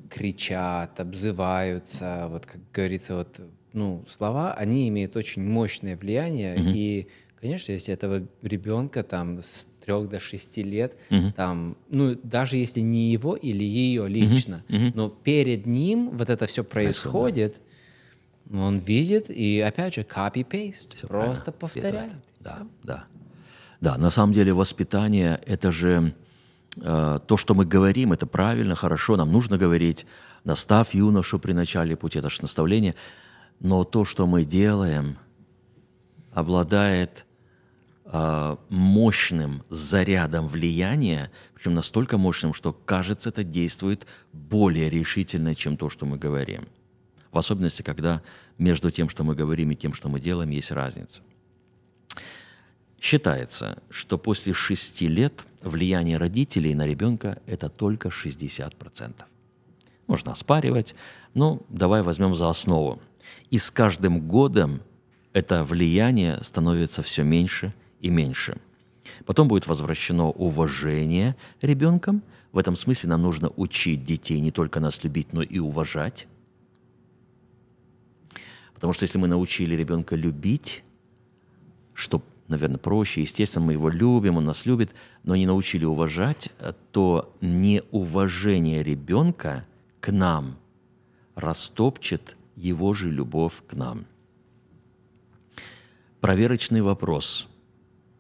кричат, обзываются, вот как говорится, вот ну, слова, они имеют очень мощное влияние. Угу. И, конечно, если этого ребенка там с трех до шести лет, угу. там, ну, даже если не его или ее лично, угу. Угу. но перед ним вот это все происходит, Спасибо, он видит, и опять же, copy-paste, все просто правильно. повторяет. Да, да. Да, на самом деле воспитание – это же э, то, что мы говорим, это правильно, хорошо, нам нужно говорить. «Настав юношу при начале пути» – это же наставление – но то, что мы делаем, обладает а, мощным зарядом влияния, причем настолько мощным, что, кажется, это действует более решительно, чем то, что мы говорим. В особенности, когда между тем, что мы говорим, и тем, что мы делаем, есть разница. Считается, что после шести лет влияние родителей на ребенка – это только 60%. Можно оспаривать, но давай возьмем за основу – и с каждым годом это влияние становится все меньше и меньше. Потом будет возвращено уважение ребенком. В этом смысле нам нужно учить детей не только нас любить, но и уважать. Потому что если мы научили ребенка любить, что, наверное, проще, естественно, мы его любим, он нас любит, но не научили уважать, то неуважение ребенка к нам растопчет – его же любовь к нам. Проверочный вопрос.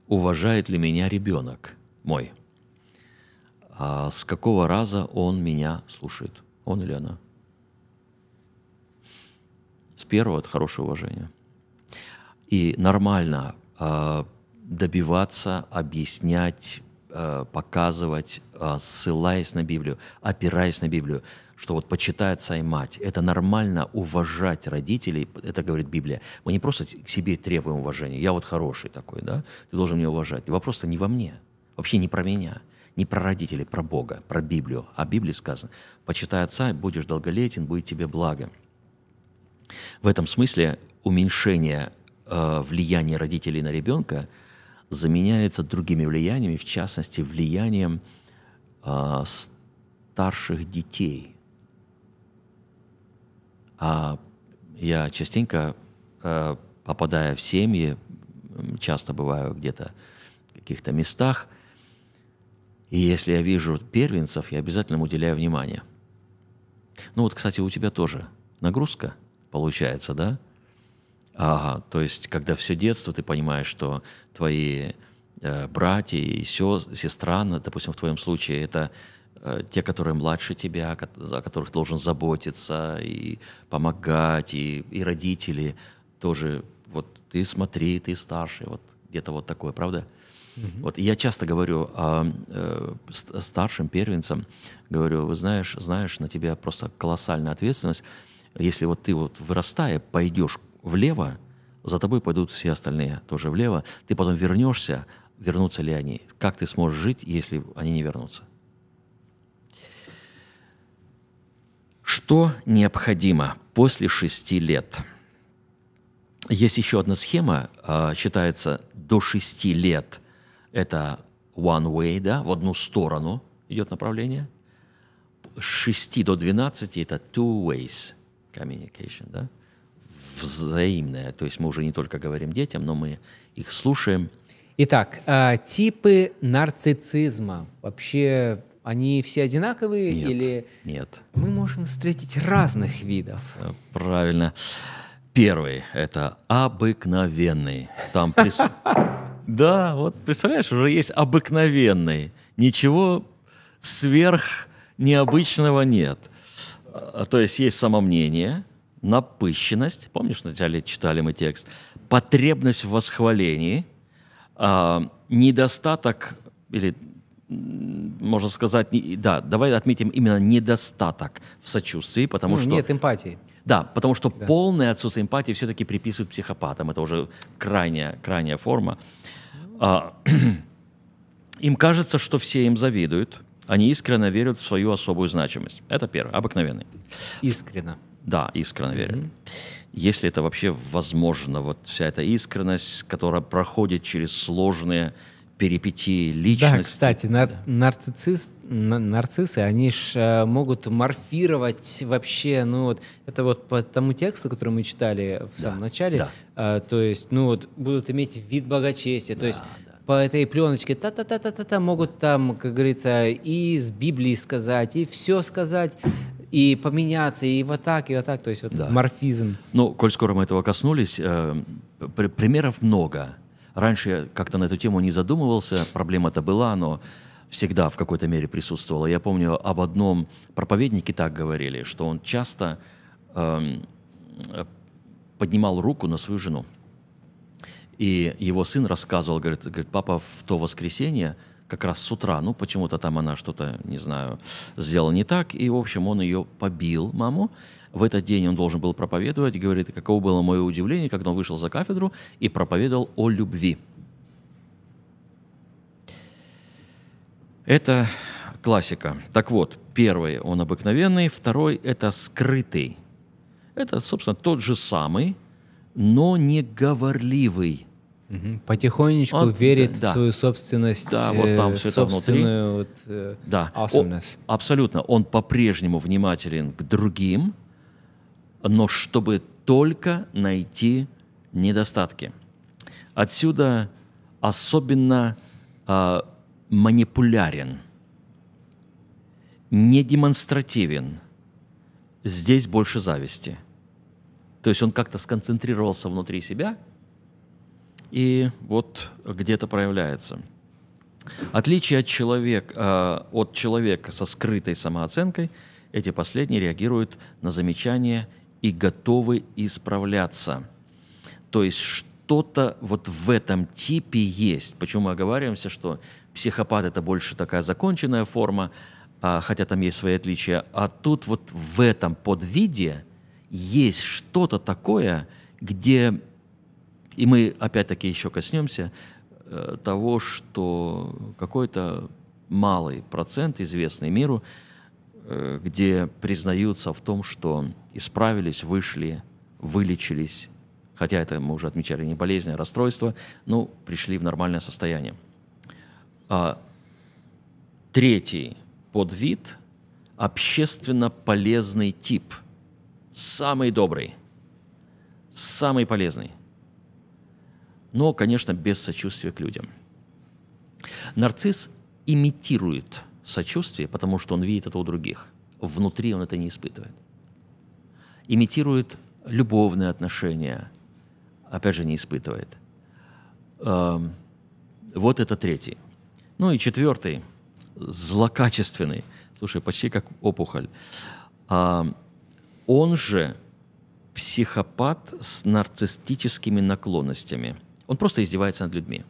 Уважает ли меня ребенок мой? А с какого раза он меня слушает? Он или она? С первого это хорошее уважение. И нормально э, добиваться, объяснять, э, показывать, э, ссылаясь на Библию, опираясь на Библию что вот почитает отца мать. Это нормально уважать родителей, это говорит Библия. Мы не просто к себе требуем уважения. Я вот хороший такой, да? Ты должен меня уважать. Вопрос-то не во мне, вообще не про меня не про родителей, про Бога, про Библию. а Библии сказано, почитай отца, будешь долголетен, будет тебе благо. В этом смысле уменьшение э, влияния родителей на ребенка заменяется другими влияниями, в частности, влиянием э, старших детей. А я частенько, э, попадая в семьи, часто бываю где-то в каких-то местах, и если я вижу первенцев, я обязательно им уделяю внимание. Ну вот, кстати, у тебя тоже нагрузка получается, да? Ага, то есть, когда все детство, ты понимаешь, что твои э, братья и сестра, ну, допустим, в твоем случае, это Э, те, которые младше тебя, о которых должен заботиться и помогать, и, и родители тоже. Вот ты смотри, ты старший, вот где-то вот такое, правда? Mm -hmm. Вот я часто говорю о, э, старшим первенцам, говорю, вы знаешь, знаешь, на тебя просто колоссальная ответственность. Если вот ты вот вырастая пойдешь влево, за тобой пойдут все остальные тоже влево. Ты потом вернешься, вернутся ли они? Как ты сможешь жить, если они не вернутся? Что необходимо после шести лет? Есть еще одна схема, а, считается до шести лет. Это one way, да, в одну сторону идет направление. С шести до двенадцати это two ways communication, да, взаимное. То есть мы уже не только говорим детям, но мы их слушаем. Итак, а, типы нарциссизма. Вообще они все одинаковые нет, или... Нет. Мы можем встретить разных видов. Э, правильно. Первый – это обыкновенный. Там прис... Да, вот представляешь, уже есть обыкновенный. Ничего сверх необычного нет. А, то есть есть самомнение, напыщенность. Помнишь, вначале читали мы текст? Потребность в восхвалении, а, недостаток или можно сказать, да, давай отметим именно недостаток в сочувствии, потому ну, что... Нет эмпатии. Да, потому что да. полное отсутствие эмпатии все-таки приписывают психопатам. Это уже крайняя, крайняя форма. А, им кажется, что все им завидуют. Они искренне верят в свою особую значимость. Это первое, обыкновенный. Искренно. Да, искренне верят. Mm-hmm если это вообще возможно, вот вся эта искренность, которая проходит через сложные перипетии личности. Да, кстати, нар- нарциссист, нарциссы, они ж э, могут морфировать вообще, ну вот, это вот по тому тексту, который мы читали в да, самом начале, да. а, то есть, ну вот, будут иметь вид благочестия, да, то есть да. по этой пленочке та-та-та-та-та могут там, как говорится, и с Библии сказать, и все сказать, и поменяться, и вот так, и вот так, то есть вот да. морфизм. Ну, коль скоро мы этого коснулись, э, примеров много Раньше я как-то на эту тему не задумывался, проблема-то была, но всегда в какой-то мере присутствовала. Я помню, об одном проповеднике так говорили, что он часто эм, э, поднимал руку на свою жену. И его сын рассказывал, говорит, говорит, папа в то воскресенье как раз с утра, ну почему-то там она что-то, не знаю, сделала не так, и, в общем, он ее побил, маму, в этот день он должен был проповедовать. Говорит, каково было мое удивление, когда он вышел за кафедру и проповедовал о любви. Это классика. Так вот, первый он обыкновенный, второй – это скрытый. Это, собственно, тот же самый, но не говорливый. Угу. Потихонечку он, верит да, в свою собственность, да, вот там э, все собственную это внутри. Вот, э, да. awesomeness. Он, абсолютно. Он по-прежнему внимателен к другим, но чтобы только найти недостатки. Отсюда особенно э, манипулярен, недемонстративен. Здесь больше зависти. То есть он как-то сконцентрировался внутри себя и вот где-то проявляется. Отличие от, человек, э, от человека со скрытой самооценкой, эти последние реагируют на замечания и готовы исправляться. То есть что-то вот в этом типе есть. Почему мы оговариваемся, что психопат – это больше такая законченная форма, а, хотя там есть свои отличия, а тут вот в этом подвиде есть что-то такое, где, и мы опять-таки еще коснемся э, того, что какой-то малый процент, известный миру, Э, где признаются в том, что исправились, вышли, вылечились, хотя это мы уже отмечали не болезнь, а расстройство, но ну, пришли в нормальное состояние. А, третий подвид – общественно полезный тип, самый добрый, самый полезный, но, конечно, без сочувствия к людям. Нарцисс имитирует – сочувствие, потому что он видит это у других. Внутри он это не испытывает. Имитирует любовные отношения, опять же, не испытывает. Эм, вот это третий. Ну и четвертый, злокачественный, слушай, почти как опухоль. Эм, он же психопат с нарциссическими наклонностями. Он просто издевается над людьми.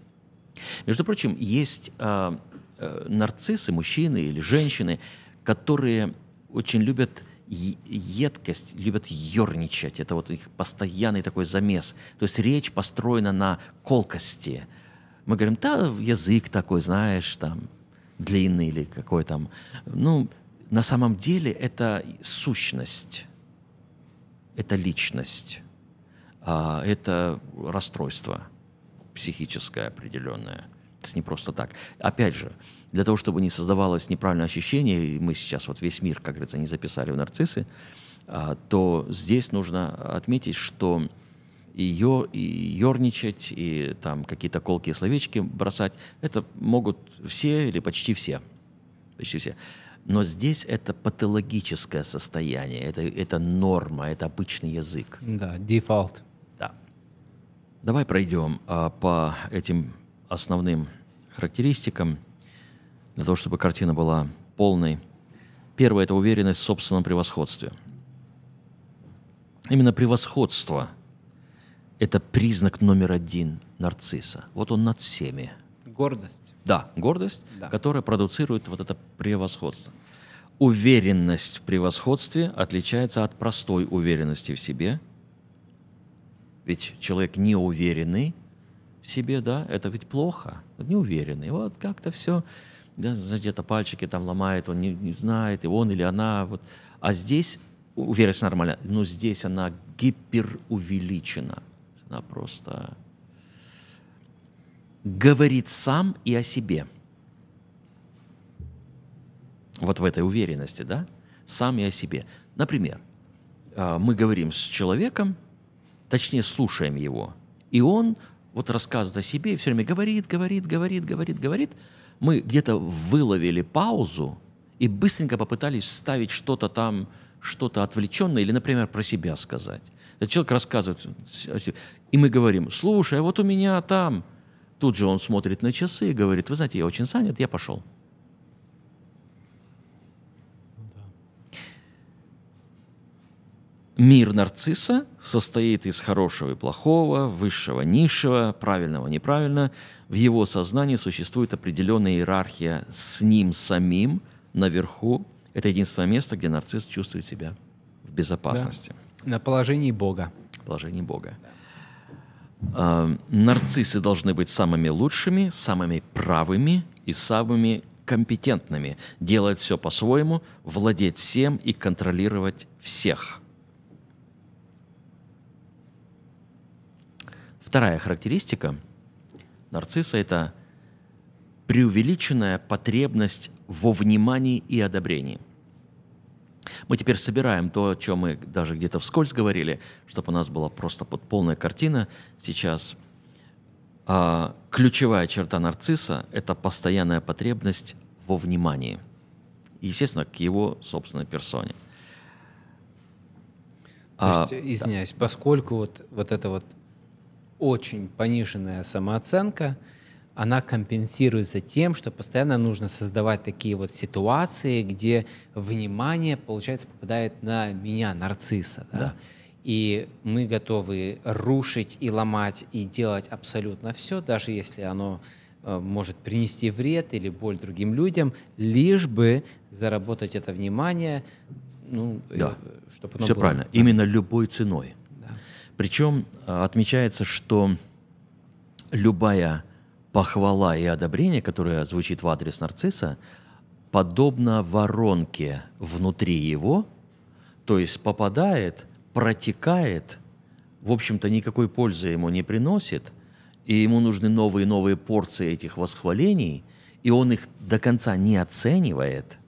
Между прочим, есть э, Э, нарциссы, мужчины или женщины, которые очень любят едкость, любят ерничать. Это вот их постоянный такой замес. То есть речь построена на колкости. Мы говорим, да, язык такой, знаешь, там, длинный или какой там. Ну, на самом деле это сущность, это личность, а, это расстройство психическое определенное – это не просто так. Опять же, для того, чтобы не создавалось неправильное ощущение, и мы сейчас вот весь мир, как говорится, не записали в нарциссы, а, то здесь нужно отметить, что ее и ерничать, и там какие-то колкие словечки бросать, это могут все или почти все. Почти все. Но здесь это патологическое состояние, это, это норма, это обычный язык. Да, дефолт. Да. Давай пройдем а, по этим основным характеристикам для того, чтобы картина была полной. Первое – это уверенность в собственном превосходстве. Именно превосходство – это признак номер один нарцисса. Вот он над всеми. Гордость. Да, гордость, да. которая продуцирует вот это превосходство. Уверенность в превосходстве отличается от простой уверенности в себе. Ведь человек неуверенный – в себе, да, это ведь плохо, неуверенный. Вот как-то все, да, где-то пальчики там ломает, он не, не знает, и он или она. Вот. А здесь уверенность нормальная, но здесь она гиперувеличена. Она просто говорит сам и о себе. Вот в этой уверенности, да? Сам и о себе. Например, а, мы говорим с человеком, точнее слушаем его, и он вот рассказывает о себе и все время говорит, говорит, говорит, говорит, говорит. Мы где-то выловили паузу и быстренько попытались вставить что-то там, что-то отвлеченное или, например, про себя сказать. Этот человек рассказывает о себе. И мы говорим, слушай, а вот у меня там. Тут же он смотрит на часы и говорит, вы знаете, я очень занят, я пошел. мир нарцисса состоит из хорошего и плохого, высшего, низшего, правильного, неправильного. В его сознании существует определенная иерархия с ним самим наверху. Это единственное место, где нарцисс чувствует себя в безопасности. Да. На положении Бога. Положении Бога. Да. Э, нарциссы должны быть самыми лучшими, самыми правыми и самыми компетентными, делать все по-своему, владеть всем и контролировать всех – Вторая характеристика нарцисса – это преувеличенная потребность во внимании и одобрении. Мы теперь собираем то, о чем мы даже где-то вскользь говорили, чтобы у нас была просто под полная картина. Сейчас а, ключевая черта нарцисса – это постоянная потребность во внимании. Естественно, к его собственной персоне. То а, есть, а, извиняюсь, да. поскольку вот, вот это вот очень пониженная самооценка, она компенсируется тем, что постоянно нужно создавать такие вот ситуации, где внимание, получается, попадает на меня, нарцисса. Да? Да. И мы готовы рушить и ломать и делать абсолютно все, даже если оно э, может принести вред или боль другим людям, лишь бы заработать это внимание, ну, да. Э, чтобы оно Все было... правильно, да. именно любой ценой. Причем э, отмечается, что любая похвала и одобрение, которое звучит в адрес нарцисса, подобно воронке внутри его, то есть попадает, протекает, в общем-то никакой пользы ему не приносит, и ему нужны новые и новые порции этих восхвалений, и он их до конца не оценивает.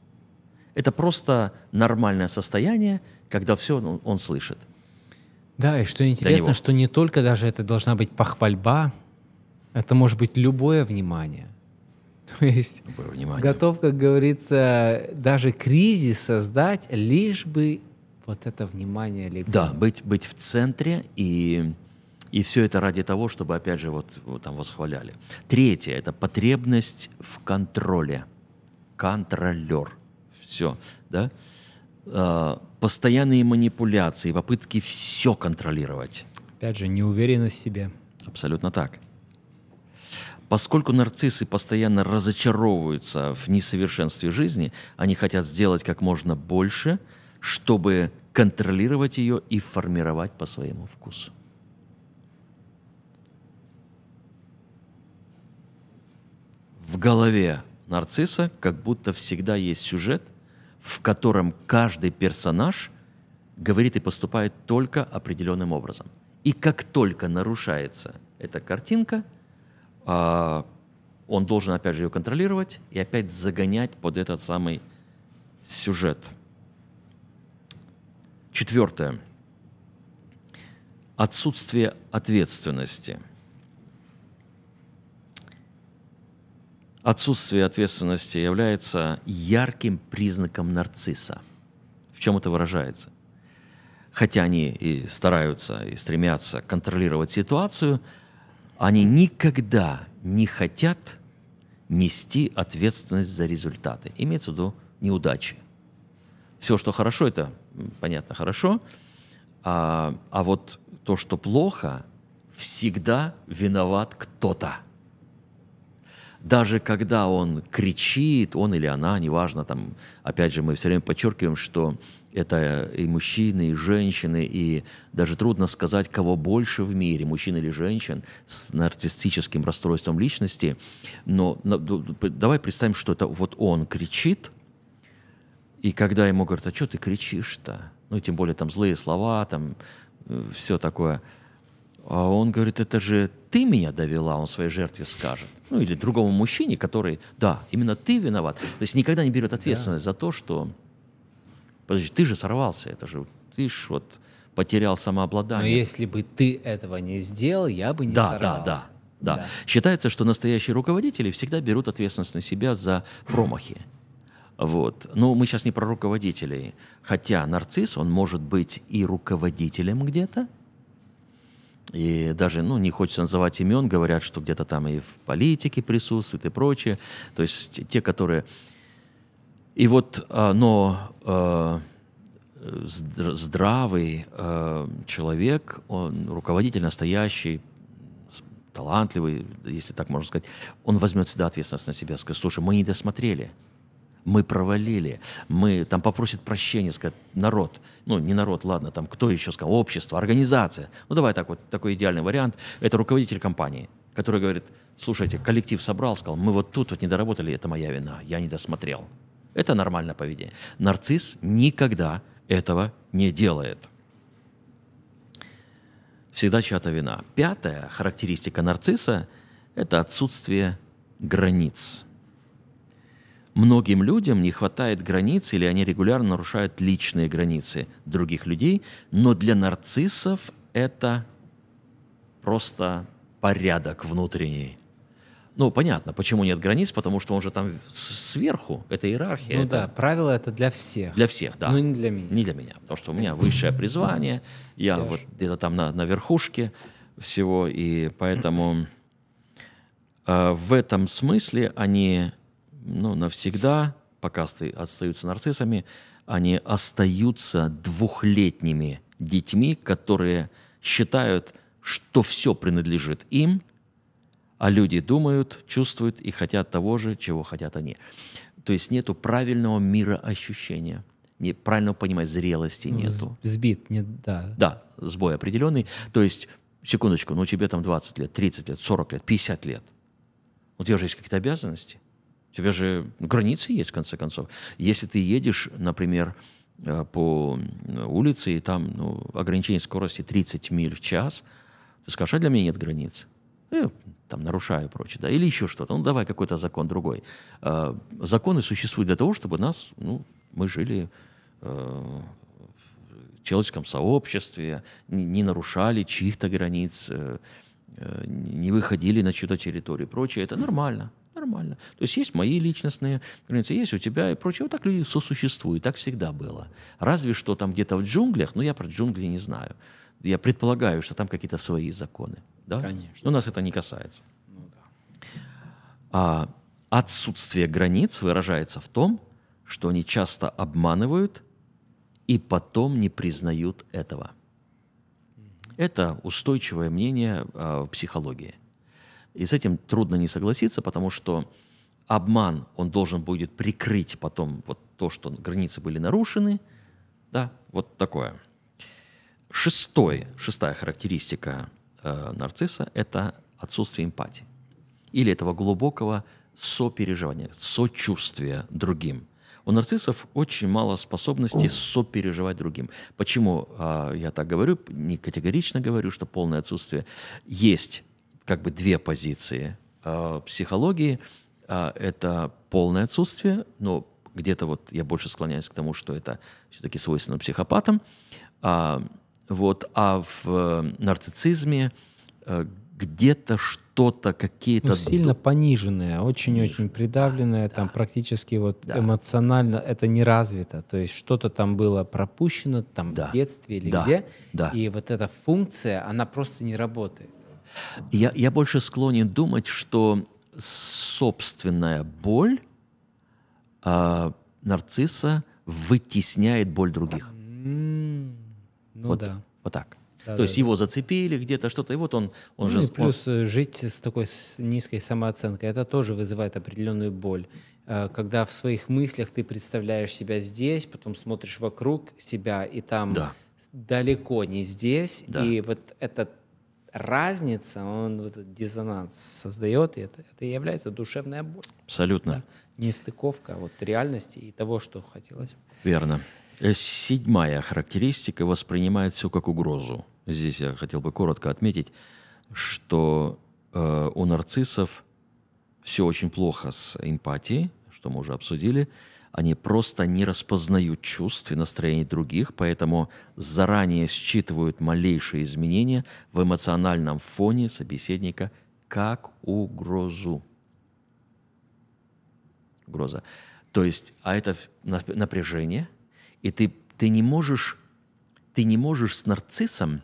Это просто нормальное состояние, когда все он, ну, он слышит – да, и что интересно, что не только даже это должна быть похвальба, это может быть любое внимание. То есть внимание. готов, как говорится, даже кризис создать, лишь бы вот это внимание легло. Да, быть, быть в центре и, и все это ради того, чтобы, опять же, вот, вот там восхваляли. Третье – это потребность в контроле. Контролер. Все, да? Э, постоянные манипуляции, попытки все контролировать. Опять же, неуверенность в себе. Абсолютно так. Поскольку нарциссы постоянно разочаровываются в несовершенстве жизни, они хотят сделать как можно больше, чтобы контролировать ее и формировать по своему вкусу. В голове нарцисса как будто всегда есть сюжет – в котором каждый персонаж говорит и поступает только определенным образом. И как только нарушается эта картинка, а, он должен опять же ее контролировать и опять загонять под этот самый сюжет. Четвертое. Отсутствие ответственности – отсутствие ответственности является ярким признаком нарцисса. В чем это выражается? Хотя они и стараются, и стремятся контролировать ситуацию, они никогда не хотят нести ответственность за результаты. Имеется в виду неудачи. Все, что хорошо, это, понятно, хорошо. А, а вот то, что плохо, всегда виноват кто-то даже когда он кричит, он или она, неважно, там, опять же, мы все время подчеркиваем, что это и мужчины, и женщины, и даже трудно сказать, кого больше в мире, мужчин или женщин, с нарциссическим расстройством личности. Но на, ну, давай представим, что это вот он кричит, и когда ему говорят, а что ты кричишь-то? Ну, и тем более там злые слова, там э, все такое – а он говорит, это же ты меня довела, он своей жертве скажет. Ну или другому мужчине, который, да, именно ты виноват. То есть никогда не берет ответственность да. за то, что, подожди, ты же сорвался, это же, ты ж вот потерял самообладание. Но если бы ты этого не сделал, я бы не да, сорвался. Да, да, да, да. Считается, что настоящие руководители всегда берут ответственность на себя за промахи. Вот. Но ну, мы сейчас не про руководителей. Хотя нарцисс, он может быть и руководителем где-то, и даже, ну, не хочется называть имен, говорят, что где-то там и в политике присутствует и прочее. То есть те, которые... И вот, а, но а, здравый а, человек, он руководитель настоящий, талантливый, если так можно сказать, он возьмет всегда ответственность на себя, скажет, слушай, мы не досмотрели, мы провалили, мы там попросит прощения, сказать, народ, ну не народ, ладно, там кто еще сказал, общество, организация. Ну давай так вот, такой идеальный вариант. Это руководитель компании, который говорит, слушайте, коллектив собрал, сказал, мы вот тут вот не доработали, это моя вина, я не досмотрел. Это нормальное поведение. Нарцисс никогда этого не делает. Всегда чья-то вина. Пятая характеристика нарцисса – это отсутствие границ. Многим людям не хватает границ или они регулярно нарушают личные границы других людей, но для нарциссов это просто порядок внутренний. Ну, понятно, почему нет границ, потому что он же там сверху, это иерархия. Ну это... да, правило это для всех. Для всех, да. Но ну, не для меня. Не для меня, потому что у меня высшее призвание, я, вот где-то там на, верхушке всего, и поэтому э, в этом смысле они ну, навсегда, пока остаются нарциссами, они остаются двухлетними детьми, которые считают, что все принадлежит им, а люди думают, чувствуют и хотят того же, чего хотят они. То есть нету правильного мироощущения, правильного понимания зрелости ну, нету. Сбит, не, да. Да, сбой определенный. То есть, секундочку, ну тебе там 20 лет, 30 лет, 40 лет, 50 лет. У тебя же есть какие-то обязанности. У тебя же границы есть, в конце концов. Если ты едешь, например, э, по улице, и там ну, ограничение скорости 30 миль в час, ты скажешь, а для меня нет границ. Ну, я, там нарушаю и прочее, да, или еще что-то. Ну, давай какой-то закон другой. Э, законы существуют для того, чтобы нас, ну, мы жили э, в человеческом сообществе, не, не нарушали чьих-то границ, не выходили на чью-то территорию и прочее. Это нормально. Нормально. То есть есть мои личностные границы, есть у тебя и прочее. Вот так люди сосуществуют, так всегда было. Разве что там где-то в джунглях, но я про джунгли не знаю. Я предполагаю, что там какие-то свои законы. Да? Конечно. Но нас это не касается. Ну, да. а, отсутствие границ выражается в том, что они часто обманывают и потом не признают этого. Это устойчивое мнение э, в психологии. И с этим трудно не согласиться, потому что обман, он должен будет прикрыть потом вот то, что границы были нарушены. Да, вот такое. Шестой, шестая характеристика э, нарцисса – это отсутствие эмпатии или этого глубокого сопереживания, сочувствия другим. У нарциссов очень мало способности сопереживать другим. Почему э, я так говорю? Не категорично говорю, что полное отсутствие. Есть как бы две позиции э, психологии. Э, это полное отсутствие, но где-то вот я больше склоняюсь к тому, что это все-таки свойственно психопатам. А, вот, а в э, нарциссизме где-то что-то, какие-то... Ну, сильно пониженное, очень-очень придавленное, да, там практически вот да. эмоционально это не развито. То есть что-то там было пропущено, там да. в детстве или да. где. Да. И вот эта функция, она просто не работает. Я, я больше склонен думать, что собственная боль а, нарцисса вытесняет боль других. ну вот, да. Вот так. Да, То да, есть да. его зацепили где-то что-то, и вот он, он ну же. плюс он... Э, жить с такой низкой самооценкой, это тоже вызывает определенную боль. А, когда в своих мыслях ты представляешь себя здесь, потом смотришь вокруг себя и там да. далеко не здесь, да. и вот этот разница, он вот этот диссонанс создает, и это, это является душевная боль. Абсолютно. Да? Нестыковка а вот реальности и того, что хотелось. Верно. Э, седьмая характеристика воспринимает все как угрозу. Здесь я хотел бы коротко отметить, что э, у нарциссов все очень плохо с эмпатией, что мы уже обсудили, они просто не распознают чувств и настроений других, поэтому заранее считывают малейшие изменения в эмоциональном фоне собеседника как угрозу. Угроза. То есть, а это напряжение, и ты, ты не можешь, ты не можешь с нарциссом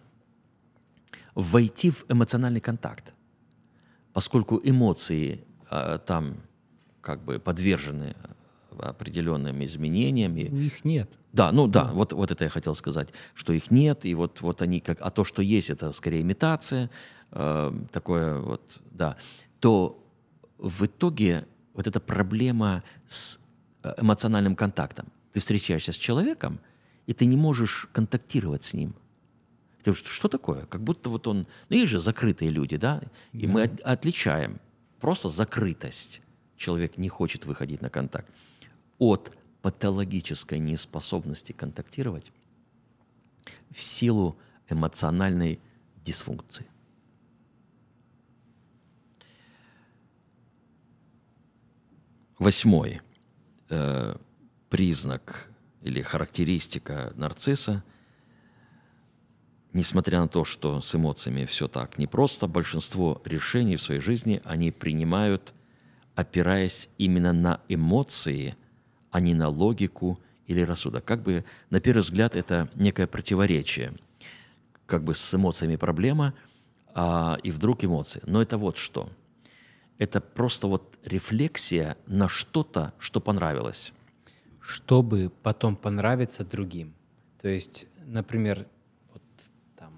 войти в эмоциональный контакт, поскольку эмоции э, там как бы подвержены определенными изменениями. Их нет. Да, ну да, да. Вот, вот это я хотел сказать, что их нет, и вот, вот они как... А то, что есть, это скорее имитация, э, такое вот, да. То в итоге вот эта проблема с э, эмоциональным контактом. Ты встречаешься с человеком, и ты не можешь контактировать с ним. Потому что что такое? Как будто вот он... Ну, есть же закрытые люди, да? И да. мы от, отличаем просто закрытость. Человек не хочет выходить на контакт от патологической неспособности контактировать в силу эмоциональной дисфункции. Восьмой э, признак или характеристика нарцисса, несмотря на то, что с эмоциями все так непросто, большинство решений в своей жизни они принимают, опираясь именно на эмоции а не на логику или рассудок. Как бы, на первый взгляд, это некое противоречие. Как бы с эмоциями проблема, а, и вдруг эмоции. Но это вот что. Это просто вот рефлексия на что-то, что понравилось. Чтобы потом понравиться другим. То есть, например, вот там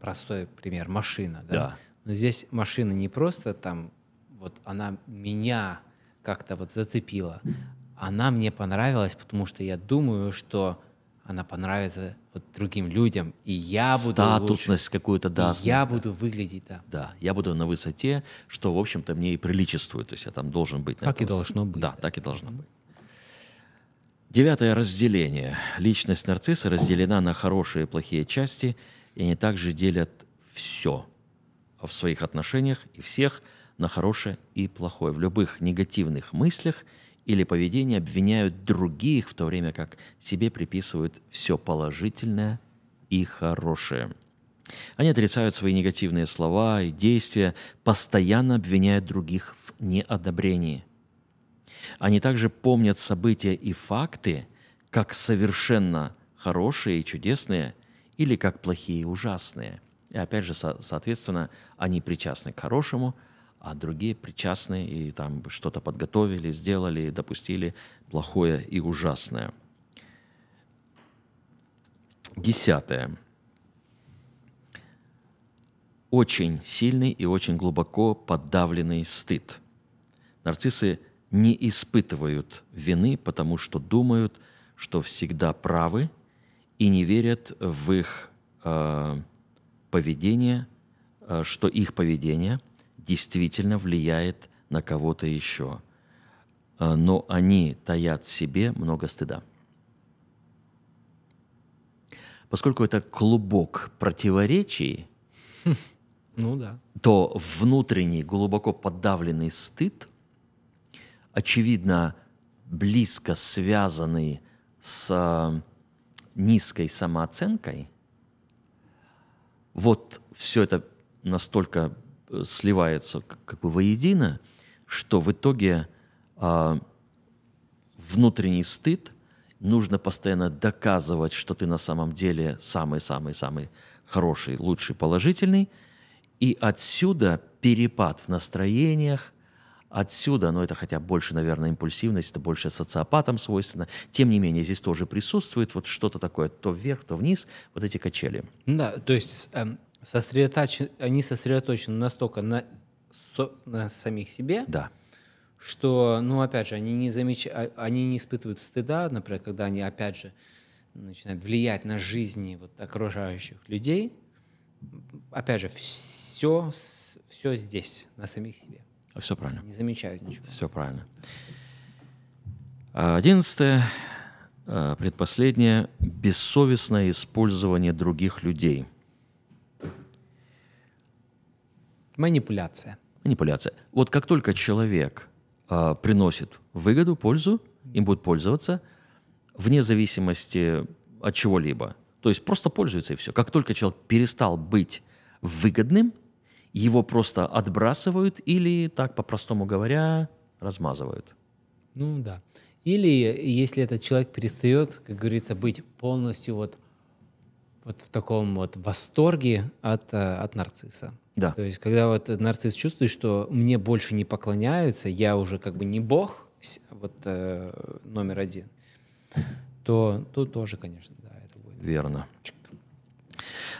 простой пример, машина. Да. да. Но здесь машина не просто там, вот она меня как-то вот зацепила, она мне понравилась, потому что я думаю, что она понравится вот другим людям, и я буду статусность какую-то даст. Я буду выглядеть, да. Да, я буду на высоте, что в общем-то мне и приличествует, то есть я там должен быть. Так и высоте. должно быть. Да, да, так и должно быть. Девятое разделение. Личность нарцисса разделена на хорошие и плохие части, и они также делят все в своих отношениях и всех на хорошее и плохое. В любых негативных мыслях – или поведение обвиняют других, в то время как себе приписывают все положительное и хорошее. Они отрицают свои негативные слова и действия, постоянно обвиняют других в неодобрении. Они также помнят события и факты как совершенно хорошие и чудесные или как плохие и ужасные. И опять же, соответственно, они причастны к хорошему – а другие причастны и там что-то подготовили, сделали, допустили плохое и ужасное. Десятое. Очень сильный и очень глубоко подавленный стыд. Нарциссы не испытывают вины, потому что думают, что всегда правы и не верят в их э, поведение, э, что их поведение – действительно влияет на кого-то еще. Э, но они таят в себе много стыда. Поскольку это клубок противоречий, ну да. то внутренний, глубоко подавленный стыд, очевидно, близко связанный с э, низкой самооценкой, вот все это настолько Э, сливается как бы воедино, что в итоге э, внутренний стыд нужно постоянно доказывать, что ты на самом деле самый-самый-самый хороший, лучший, положительный. И отсюда перепад в настроениях, отсюда, но ну, это хотя больше, наверное, импульсивность, это больше социопатам свойственно. Тем не менее, здесь тоже присутствует вот что-то такое, то вверх, то вниз, вот эти качели. Да, то есть эм, сосредоточ... они сосредоточены настолько на, со... на самих себе, да. что, ну, опять же, они не, замеч... А, они не испытывают стыда, например, когда они, опять же, начинают влиять на жизни вот, окружающих людей. Опять же, все, все здесь, на самих себе. Все правильно. Не замечают ничего. Все правильно. Одиннадцатое, э, предпоследнее, бессовестное использование других людей – Манипуляция. Манипуляция. Вот как только человек э, приносит выгоду, пользу, им будут пользоваться вне зависимости от чего-либо. То есть просто пользуется и все. Как только человек перестал быть выгодным, его просто отбрасывают или, так по-простому говоря, размазывают. Ну да. Или если этот человек перестает, как говорится, быть полностью вот, вот в таком вот восторге от, э, от нарцисса. Да. То есть, когда вот нарцисс чувствует, что мне больше не поклоняются, я уже как бы не бог, вот э, номер один, то тут то тоже, конечно, да, это будет. Верно.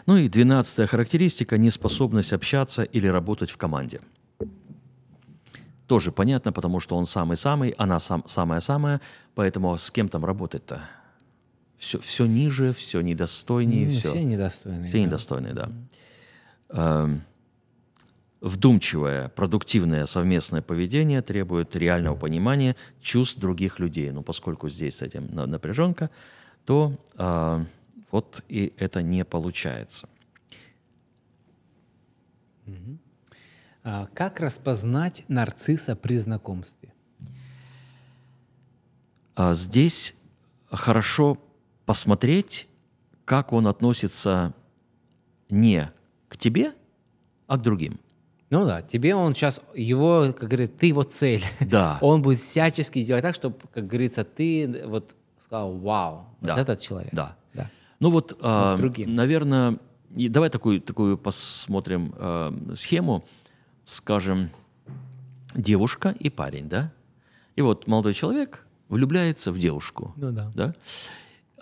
Ну и двенадцатая характеристика – неспособность общаться или работать в команде. Тоже понятно, потому что он самый-самый, она сам, самая-самая, поэтому с кем там работать-то? Все, все ниже, все недостойнее. Ну, все, все недостойные. Все да. недостойные, да. Mm-hmm. Вдумчивое, продуктивное совместное поведение требует реального понимания чувств других людей. Но ну, поскольку здесь с этим напряженка, то э, вот и это не получается. А как распознать нарцисса при знакомстве? А здесь хорошо посмотреть, как он относится не к тебе, а к другим. Ну да, тебе он сейчас, его, как говорит, ты его цель. Да. Он будет всячески делать так, чтобы, как говорится, ты вот сказал, вау, да. вот этот человек. Да. да. Ну вот, э, а, наверное, и давай такую, такую посмотрим э, схему. Скажем, девушка и парень, да? И вот молодой человек влюбляется в девушку. Ну да. да?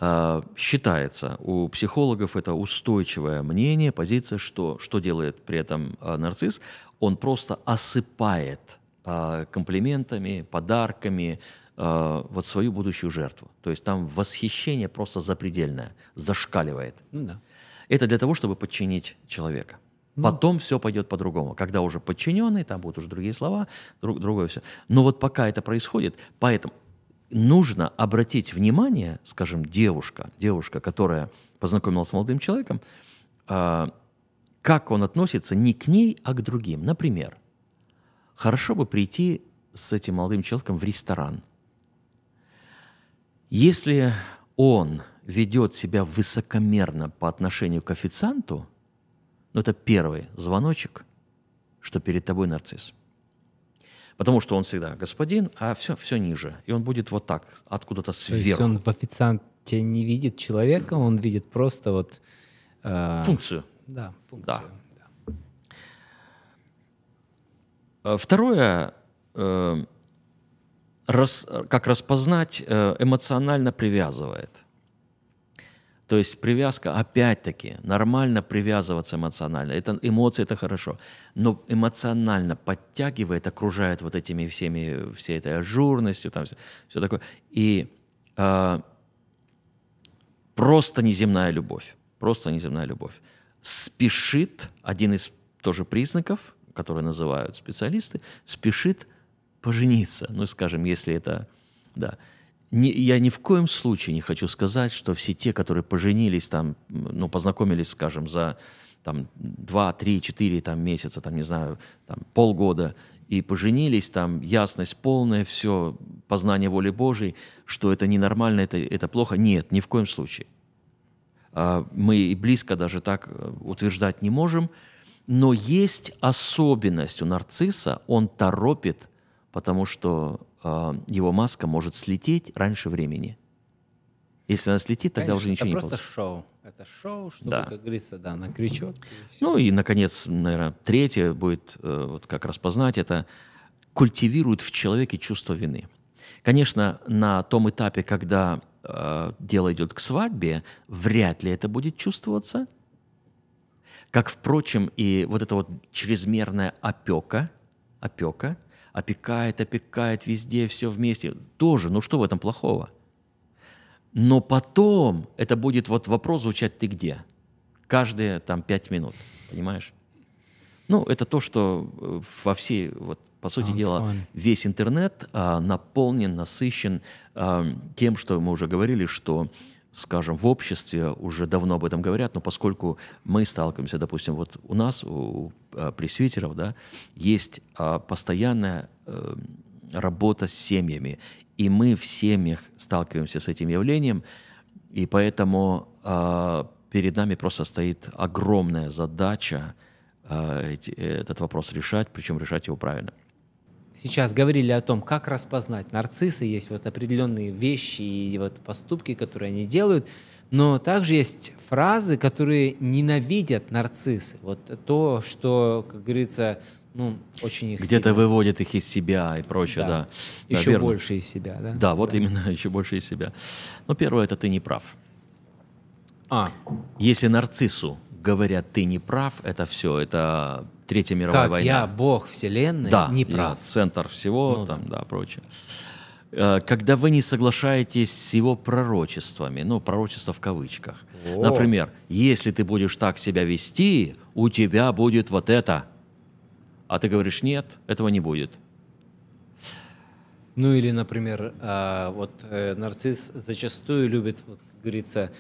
А, считается, у психологов это устойчивое мнение, позиция, что, что делает при этом а, нарцисс, он просто осыпает а, комплиментами, подарками вот свою будущую жертву. То есть там восхищение просто запредельное, зашкаливает. Ну да. Это для того, чтобы подчинить человека. Ну. Потом все пойдет по-другому. Когда уже подчиненный, там будут уже другие слова, друг, другое все. Но вот пока это происходит, поэтому нужно обратить внимание, скажем, девушка, девушка, которая познакомилась с молодым человеком, э, как он относится не к ней, а к другим. Например, хорошо бы прийти с этим молодым человеком в ресторан. Если он ведет себя высокомерно по отношению к официанту, ну это первый звоночек, что перед тобой нарцисс. Потому что он всегда господин, а все, все ниже. И он будет вот так, откуда-то сверху. То есть он в официанте не видит человека, он видит просто вот... Э... Функцию. Да, функцию. Да. да. Э, второе, э, раз, как распознать, э, эмоционально привязывает. То есть привязка, опять-таки, нормально привязываться эмоционально. Это, эмоции – это хорошо. Но эмоционально подтягивает, окружает вот этими всеми, всей этой ажурностью, там все, все такое. И э, просто неземная любовь. Просто неземная любовь. Спешит, один из тоже признаков, которые называют специалисты, спешит пожениться. Ну, скажем, если это... Да не, я ни в коем случае не хочу сказать, что все те, которые поженились там, ну, познакомились, скажем, за там два, три, четыре там, месяца, там, не знаю, там, полгода, и поженились, там ясность полная, все, познание воли Божией, что это ненормально, это, это плохо. Нет, ни в коем случае. А, мы и близко даже так э, утверждать не можем, но есть особенность у нарцисса, он торопит, потому что э, его маска может слететь раньше времени. Если она слетит, тогда Конечно, уже ничего не получится. Это просто шоу. Это шоу, чтобы, да. как говорится, да, на крючок. И ну и, наконец, наверное, третье будет, э, вот как распознать это, культивирует в человеке чувство вины. Конечно, на том этапе, когда э, дело идет к свадьбе, вряд ли это будет чувствоваться. Как, впрочем, и вот эта вот чрезмерная опека, опека опекает, опекает везде, все вместе. Тоже, ну что в этом плохого? Но потом это будет вот вопрос звучать «ты где?» Каждые там пять минут, понимаешь? Ну, это то, что э, во всей, вот, по сути Он дела, свой. весь интернет а, наполнен, насыщен а, тем, что мы уже говорили, что скажем, в обществе уже давно об этом говорят, но поскольку мы сталкиваемся, допустим, вот у нас, у а, пресвитеров, да, есть а, постоянная э, работа с семьями, и мы в семьях сталкиваемся с этим явлением, и поэтому а, перед нами просто стоит огромная задача этот вопрос решать, причем решать его правильно сейчас говорили о том, как распознать нарциссы, есть вот определенные вещи и вот поступки, которые они делают, но также есть фразы, которые ненавидят нарциссы. Вот то, что, как говорится, ну, очень их Где-то сильно. выводит их из себя и прочее, да. да. Еще да, больше из себя, да? Да, вот да. именно, еще больше из себя. Но ну, первое, это ты не прав. А. Если нарциссу говорят, ты не прав, это все, это Третья мировая как война. Я Бог Вселенной, да, не прав. Центр всего, ну, там, да. да, прочее. Э, когда вы не соглашаетесь с его пророчествами, ну, пророчество в кавычках. О. Например, если ты будешь так себя вести, у тебя будет вот это. А ты говоришь, нет, этого не будет. Ну или, например, э, вот э, нарцисс зачастую любит, вот, как говорится,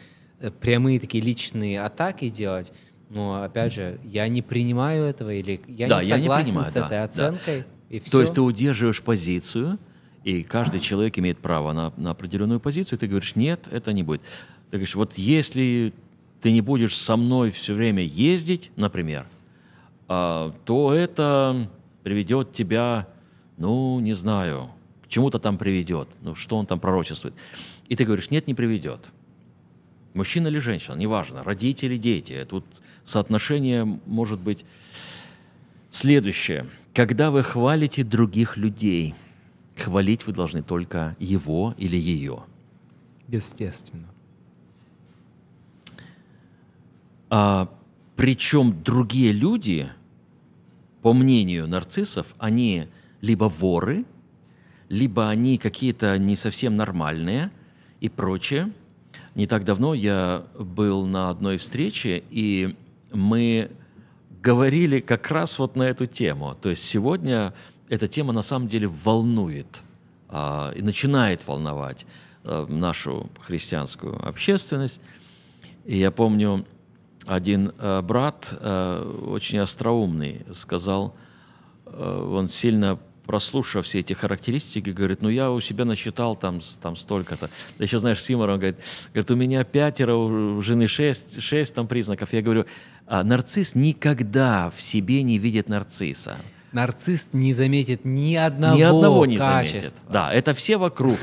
прямые такие личные атаки делать. Но опять же, я не принимаю этого или я да, не согласен я не принимаю, с этой оценкой. Да. И все. То есть ты удерживаешь позицию, и каждый человек имеет право на, на определенную позицию, и ты говоришь, нет, это не будет. Ты говоришь, вот если ты не будешь со мной все время ездить, например, а, то это приведет тебя, ну, не знаю, к чему-то там приведет, ну, что он там пророчествует. И ты говоришь, нет, не приведет. Мужчина или женщина, неважно, родители, дети. Тут соотношение может быть следующее. Когда вы хвалите других людей, хвалить вы должны только его или ее. Естественно. А, причем другие люди, по мнению нарциссов, они либо воры, либо они какие-то не совсем нормальные и прочее. Не так давно я был на одной встрече, и мы говорили как раз вот на эту тему. То есть сегодня эта тема на самом деле волнует а, и начинает волновать а, нашу христианскую общественность. И я помню, один а, брат а, очень остроумный сказал, а, он сильно прослушав все эти характеристики, говорит, ну я у себя насчитал там, там столько-то. Да еще, знаешь, он говорит, говорит, у меня пятеро, у жены шесть, шесть там признаков. Я говорю, а, нарцисс никогда в себе не видит нарцисса. Нарцисс не заметит ни одного Ни одного не качества. заметит. Да, это все вокруг,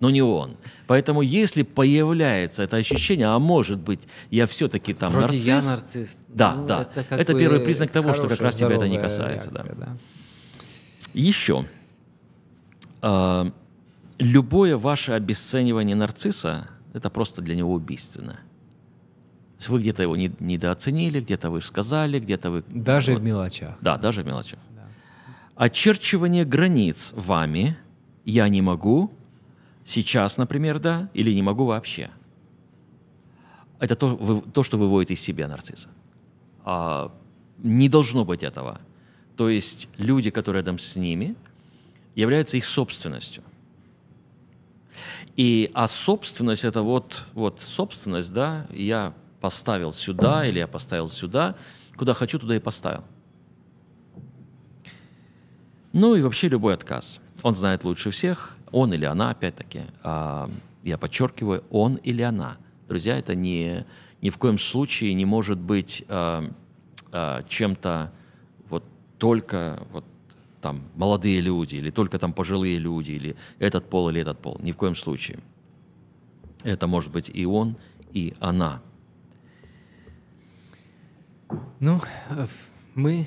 но не он. Поэтому если появляется это ощущение, а может быть, я все-таки там Вроде нарцисс. я нарцисс. Да, ну, да. Это, это первый признак того, хорошая, что как раз тебя это не касается. Реакция, да. Да. Еще. Любое ваше обесценивание нарцисса – это просто для него убийственно. Вы где-то его не, недооценили, где-то вы сказали, где-то вы... Даже вот, в мелочах. Да, даже в мелочах. Да. Очерчивание границ вами я не могу сейчас, например, да, или не могу вообще. Это то, вы, то что выводит из себя нарцисса. А, не должно быть этого. То есть люди, которые рядом с ними, являются их собственностью. И, а собственность это вот, вот собственность, да, я поставил сюда, или я поставил сюда, куда хочу, туда и поставил. Ну и вообще любой отказ. Он знает лучше всех, он или она, опять-таки. А, я подчеркиваю, он или она. Друзья, это не, ни в коем случае не может быть а, а, чем-то вот только вот там молодые люди, или только там пожилые люди, или этот пол, или этот пол. Ни в коем случае. Это может быть и он, и она. Ну, э, мы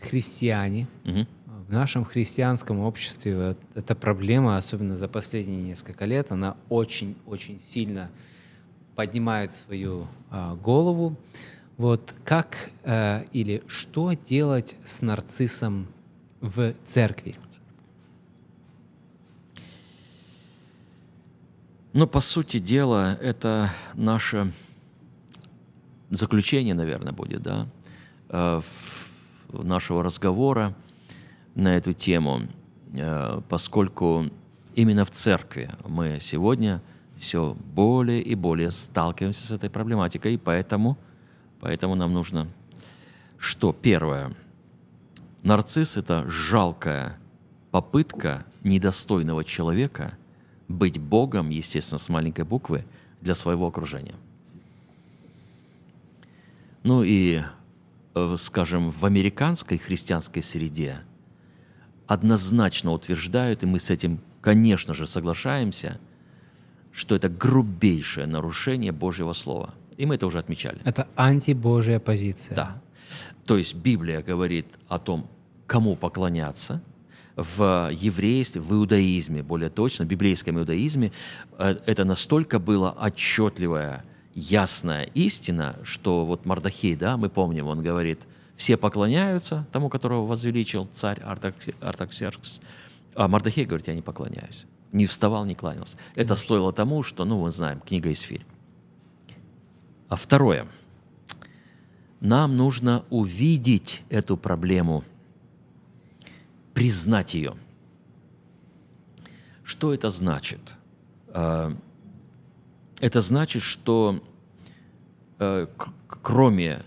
христиане. Угу. В нашем христианском обществе эта проблема, особенно за последние несколько лет, она очень-очень сильно поднимает свою э, голову. Вот как э, или что делать с нарциссом в церкви? Ну, по сути дела, это наше заключение, наверное, будет, да, Э, нашего разговора на эту тему, э, поскольку именно в церкви мы сегодня все более и более сталкиваемся с этой проблематикой, и поэтому, поэтому нам нужно что? Первое. Нарцисс – это жалкая попытка недостойного человека быть Богом, естественно, с маленькой буквы, для своего окружения. Ну и Э, скажем, в американской христианской среде однозначно утверждают, и мы с этим, конечно же, соглашаемся, что это грубейшее нарушение Божьего Слова. И мы это уже отмечали. Это антибожья позиция. Да. То есть Библия говорит о том, кому поклоняться. В еврействе, в иудаизме, более точно, в библейском иудаизме, э, это настолько было отчетливое ясная истина, что вот Мардахей, да, мы помним, он говорит, все поклоняются тому, которого возвеличил царь Артаксеркс, а Мардахей говорит, я не поклоняюсь. Не вставал, не кланялся. Это стоило тому, что, ну, мы знаем, книга из А второе. Нам нужно увидеть эту проблему, признать ее. Что это значит? А, это значит, что э, кроме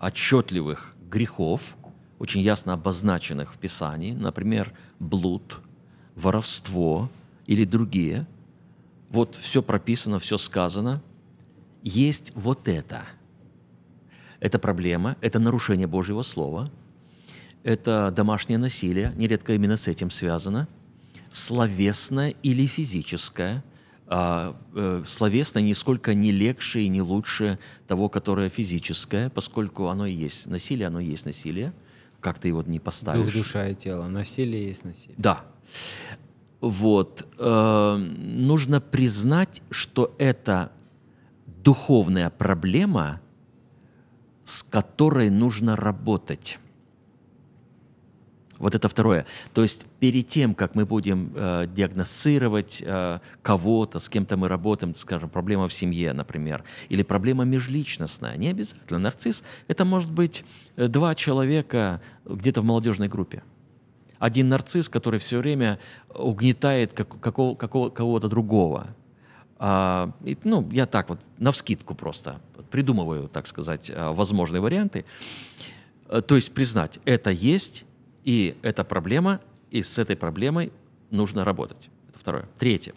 отчетливых грехов, очень ясно обозначенных в Писании, например, блуд, воровство или другие, вот все прописано, все сказано, есть вот это. Это проблема, это нарушение Божьего Слова, это домашнее насилие, нередко именно с этим связано, словесное или физическое – а, э, словесное нисколько не легче и не лучше того, которое физическое, поскольку оно и есть. Насилие, оно и есть насилие. Как ты его не поставишь? Дух, душа и тело. Насилие есть насилие. Да. Вот. Э, нужно признать, что это духовная проблема, с которой нужно работать. Вот это второе. То есть перед тем, как мы будем э, диагностировать э, кого-то, с кем-то мы работаем, скажем, проблема в семье, например, или проблема межличностная, не обязательно. Нарцисс — это может быть э, два человека где-то в молодежной группе один нарцисс, который все время угнетает как, какого, какого, кого-то другого. А, и, ну, я так вот, навскидку просто придумываю, так сказать, э, возможные варианты. Э, то есть признать, это есть, и это проблема, и с этой проблемой нужно работать. Это второе. Третье.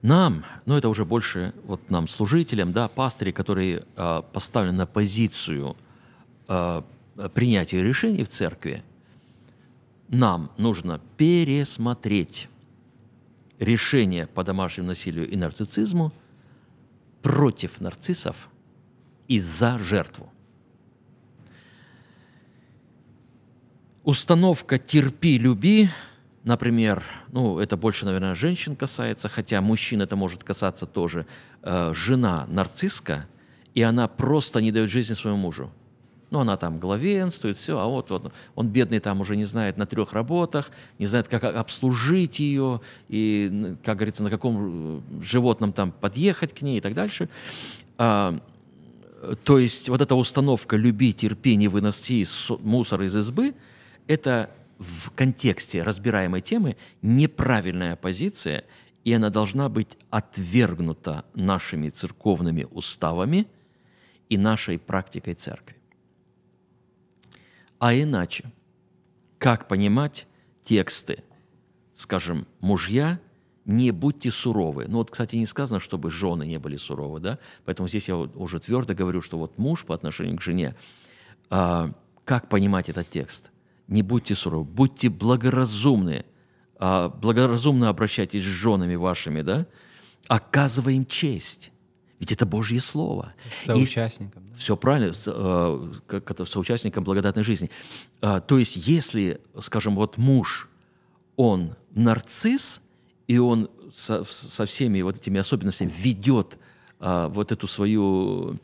Нам, ну это уже больше вот нам, служителям, да, пастыри, которые э, поставлены на позицию э, принятия решений в церкви, нам нужно пересмотреть решение по домашнему насилию и нарциссизму против нарциссов и за жертву. Установка «терпи, люби», например, ну, это больше, наверное, женщин касается, хотя мужчин это может касаться тоже, э, жена нарцисска, и она просто не дает жизни своему мужу. Ну, она там главенствует, все, а вот, вот он бедный там уже не знает на трех работах, не знает, как обслужить ее, и, как говорится, на каком э, животном там подъехать к ней и так дальше. А, то есть вот эта установка «люби, терпи, не выноси мусор из избы» – это в контексте разбираемой темы неправильная позиция, и она должна быть отвергнута нашими церковными уставами и нашей практикой церкви. А иначе, как понимать тексты, скажем, мужья, не будьте суровы. Ну вот, кстати, не сказано, чтобы жены не были суровы, да? Поэтому здесь я уже твердо говорю, что вот муж по отношению к жене, э, как понимать этот текст? не будьте суровы, будьте благоразумны, а, благоразумно обращайтесь с женами вашими, да, оказывая им честь. Ведь это Божье Слово. Соучастником. И, да? Все правильно, а, соучастником благодатной жизни. А, то есть, если, скажем, вот муж, он нарцисс, и он со, со всеми вот этими особенностями ведет вот эту свою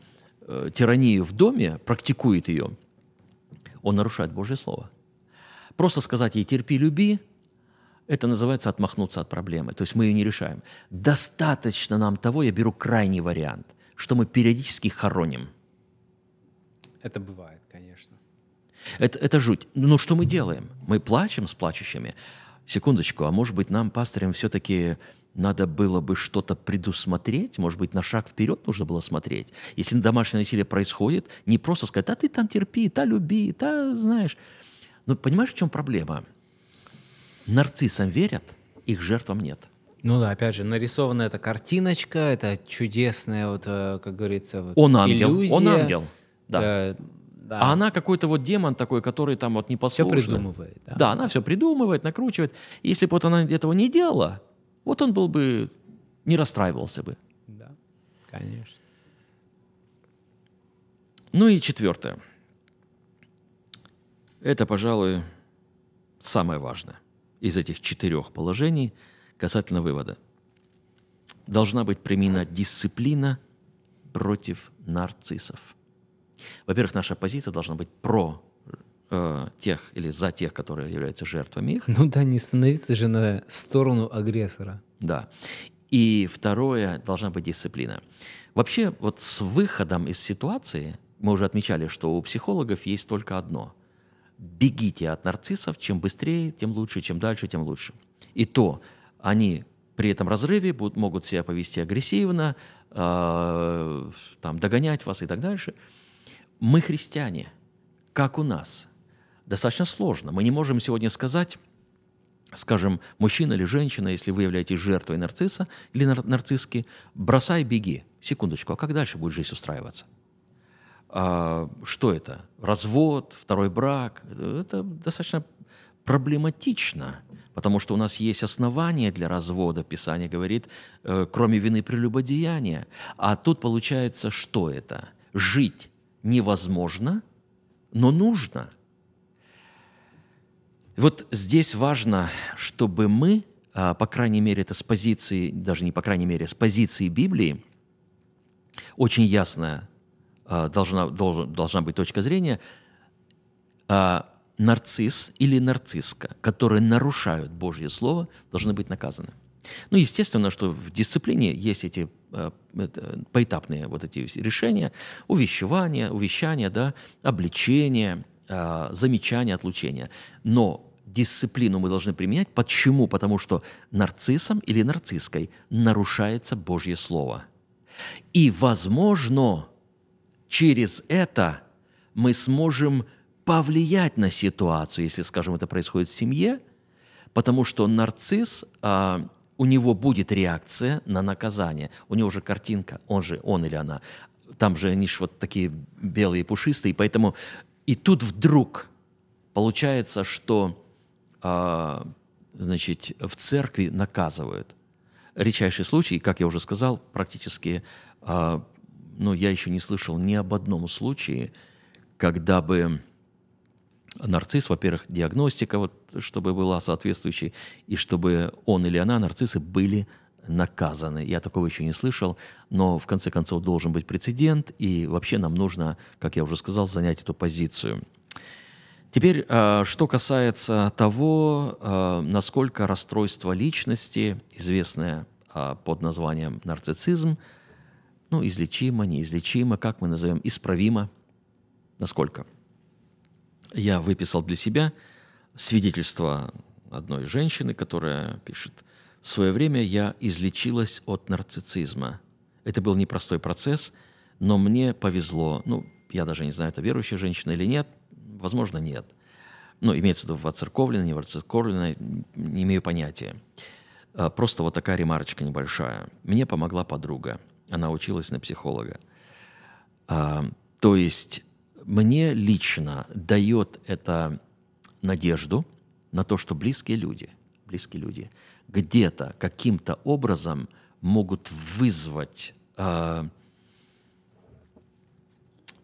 э, тиранию в доме, практикует ее, он нарушает Божье Слово. Просто сказать ей «терпи, люби» – это называется отмахнуться от проблемы. То есть мы ее не решаем. Достаточно нам того, я беру крайний вариант, что мы периодически хороним. Это бывает, конечно. Это, это жуть. Ну что мы делаем? Мы плачем с плачущими. Секундочку, а может быть нам, пастырям, все-таки надо было бы что-то предусмотреть, может быть, на шаг вперед нужно было смотреть. Если домашнее насилие происходит, не просто сказать, а ты там терпи, та люби, та, знаешь, ну, понимаешь, в чем проблема? Нарциссам верят, их жертвам нет. Ну да, опять же, нарисована эта картиночка, это чудесная, вот, э, как говорится, вот он ангел, иллюзия. Он ангел, да. да. Да. А она какой-то вот демон такой, который там вот непослушный. Все придумывает. Да. да, она все придумывает, накручивает. И Если бы вот она этого не делала, вот он был бы, не расстраивался бы. Да, конечно. Ну и четвертое. Это, пожалуй, самое важное из этих четырех положений касательно вывода. Должна быть применена дисциплина против нарциссов. Во-первых, наша позиция должна быть про э, тех или за тех, которые являются жертвами их. Ну да, не становиться же на сторону агрессора. Да. И второе, должна быть дисциплина. Вообще, вот с выходом из ситуации, мы уже отмечали, что у психологов есть только одно – бегите от нарциссов, чем быстрее, тем лучше, чем дальше, тем лучше. И то они при этом разрыве будут, могут себя повести агрессивно, э, там, догонять вас и так дальше. Мы христиане, как у нас, достаточно сложно. Мы не можем сегодня сказать, скажем, мужчина или женщина, если вы являетесь жертвой нарцисса или нар нарцисски, бросай, беги. Секундочку, а как дальше будет жизнь устраиваться? А, что это? Развод, второй брак. Это достаточно проблематично, потому что у нас есть основания для развода, Писание говорит, э, кроме вины прелюбодеяния. А тут получается, что это? Жить невозможно, но нужно. Вот здесь важно, чтобы мы, а, по крайней мере, это с позиции, даже не по крайней мере, с позиции Библии, очень ясно Э, должна, должен, должна быть точка зрения, а нарцисс или нарцисска, которые нарушают Божье Слово, должны быть наказаны. Ну, естественно, что в дисциплине есть эти э, поэтапные вот эти решения, увещевание, увещание, да, обличение, э, замечание, отлучение. Но дисциплину мы должны применять. Почему? Потому что нарциссом или нарцисской нарушается Божье Слово. И, возможно, через это мы сможем повлиять на ситуацию, если, скажем, это происходит в семье, потому что нарцисс, а, у него будет реакция на наказание. У него же картинка, он же, он или она. Там же они же вот такие белые, пушистые, поэтому и тут вдруг получается, что а, значит, в церкви наказывают. Редчайший случай, как я уже сказал, практически а, ну, я еще не слышал ни об одном случае, когда бы нарцисс, во-первых, диагностика, вот, чтобы была соответствующей, и чтобы он или она, нарциссы, были наказаны. Я такого еще не слышал, но в конце концов должен быть прецедент, и вообще нам нужно, как я уже сказал, занять эту позицию. Теперь, э, что касается того, э, насколько расстройство личности, известное э, под названием нарциссизм, ну, излечимо, неизлечимо, как мы назовем, исправимо, насколько. Я выписал для себя свидетельство одной женщины, которая пишет, в свое время я излечилась от нарциссизма. Это был непростой процесс, но мне повезло. Ну, я даже не знаю, это верующая женщина или нет. Возможно, нет. Ну, имеется в виду воцерковленная, не воцерковленная, не имею понятия. А, просто вот такая ремарочка небольшая. Мне помогла подруга – она училась на психолога. А, то есть мне лично дает это надежду на то, что близкие люди, близкие люди где-то каким-то образом могут вызвать э,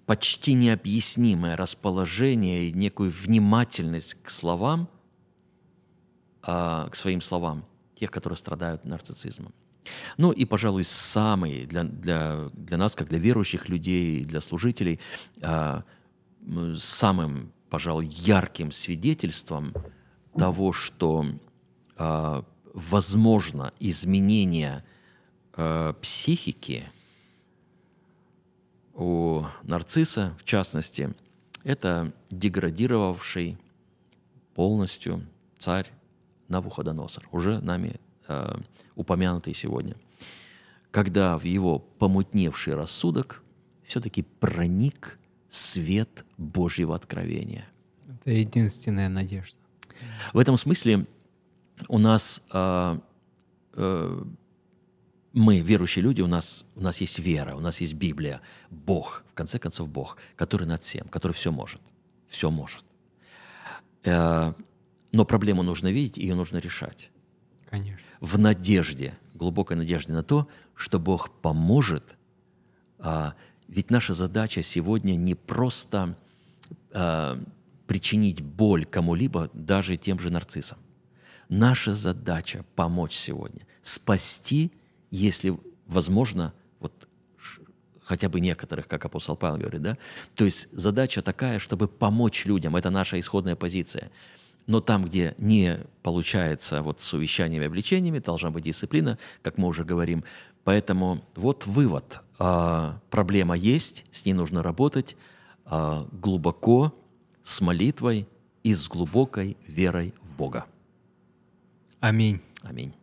почти необъяснимое расположение и некую внимательность к словам, э, к своим словам тех, которые страдают нарциссизмом. Ну и, пожалуй, самый для, для, для нас, как для верующих людей, для служителей, э, самым, пожалуй, ярким свидетельством того, что э, возможно изменение э, психики у нарцисса, в частности, это деградировавший полностью царь Навуходоносор, уже нами э, упомянутый сегодня, когда в его помутневший рассудок все-таки проник свет Божьего откровения. Это единственная надежда. В этом смысле у нас э, э, мы верующие люди, у нас у нас есть вера, у нас есть Библия, Бог, в конце концов Бог, который над всем, который все может, все может. Э, но проблему нужно видеть, ее нужно решать. Конечно в надежде, глубокой надежде на то, что Бог поможет. А, ведь наша задача сегодня не просто а, причинить боль кому-либо, даже тем же нарциссам. Наша задача помочь сегодня, спасти, если возможно, вот хотя бы некоторых, как апостол Павел говорит, да? То есть задача такая, чтобы помочь людям, это наша исходная позиция – но там, где не получается вот с увещаниями и обличениями, должна быть дисциплина, как мы уже говорим. Поэтому вот вывод. А, проблема есть, с ней нужно работать а, глубоко, с молитвой и с глубокой верой в Бога. Аминь. Аминь.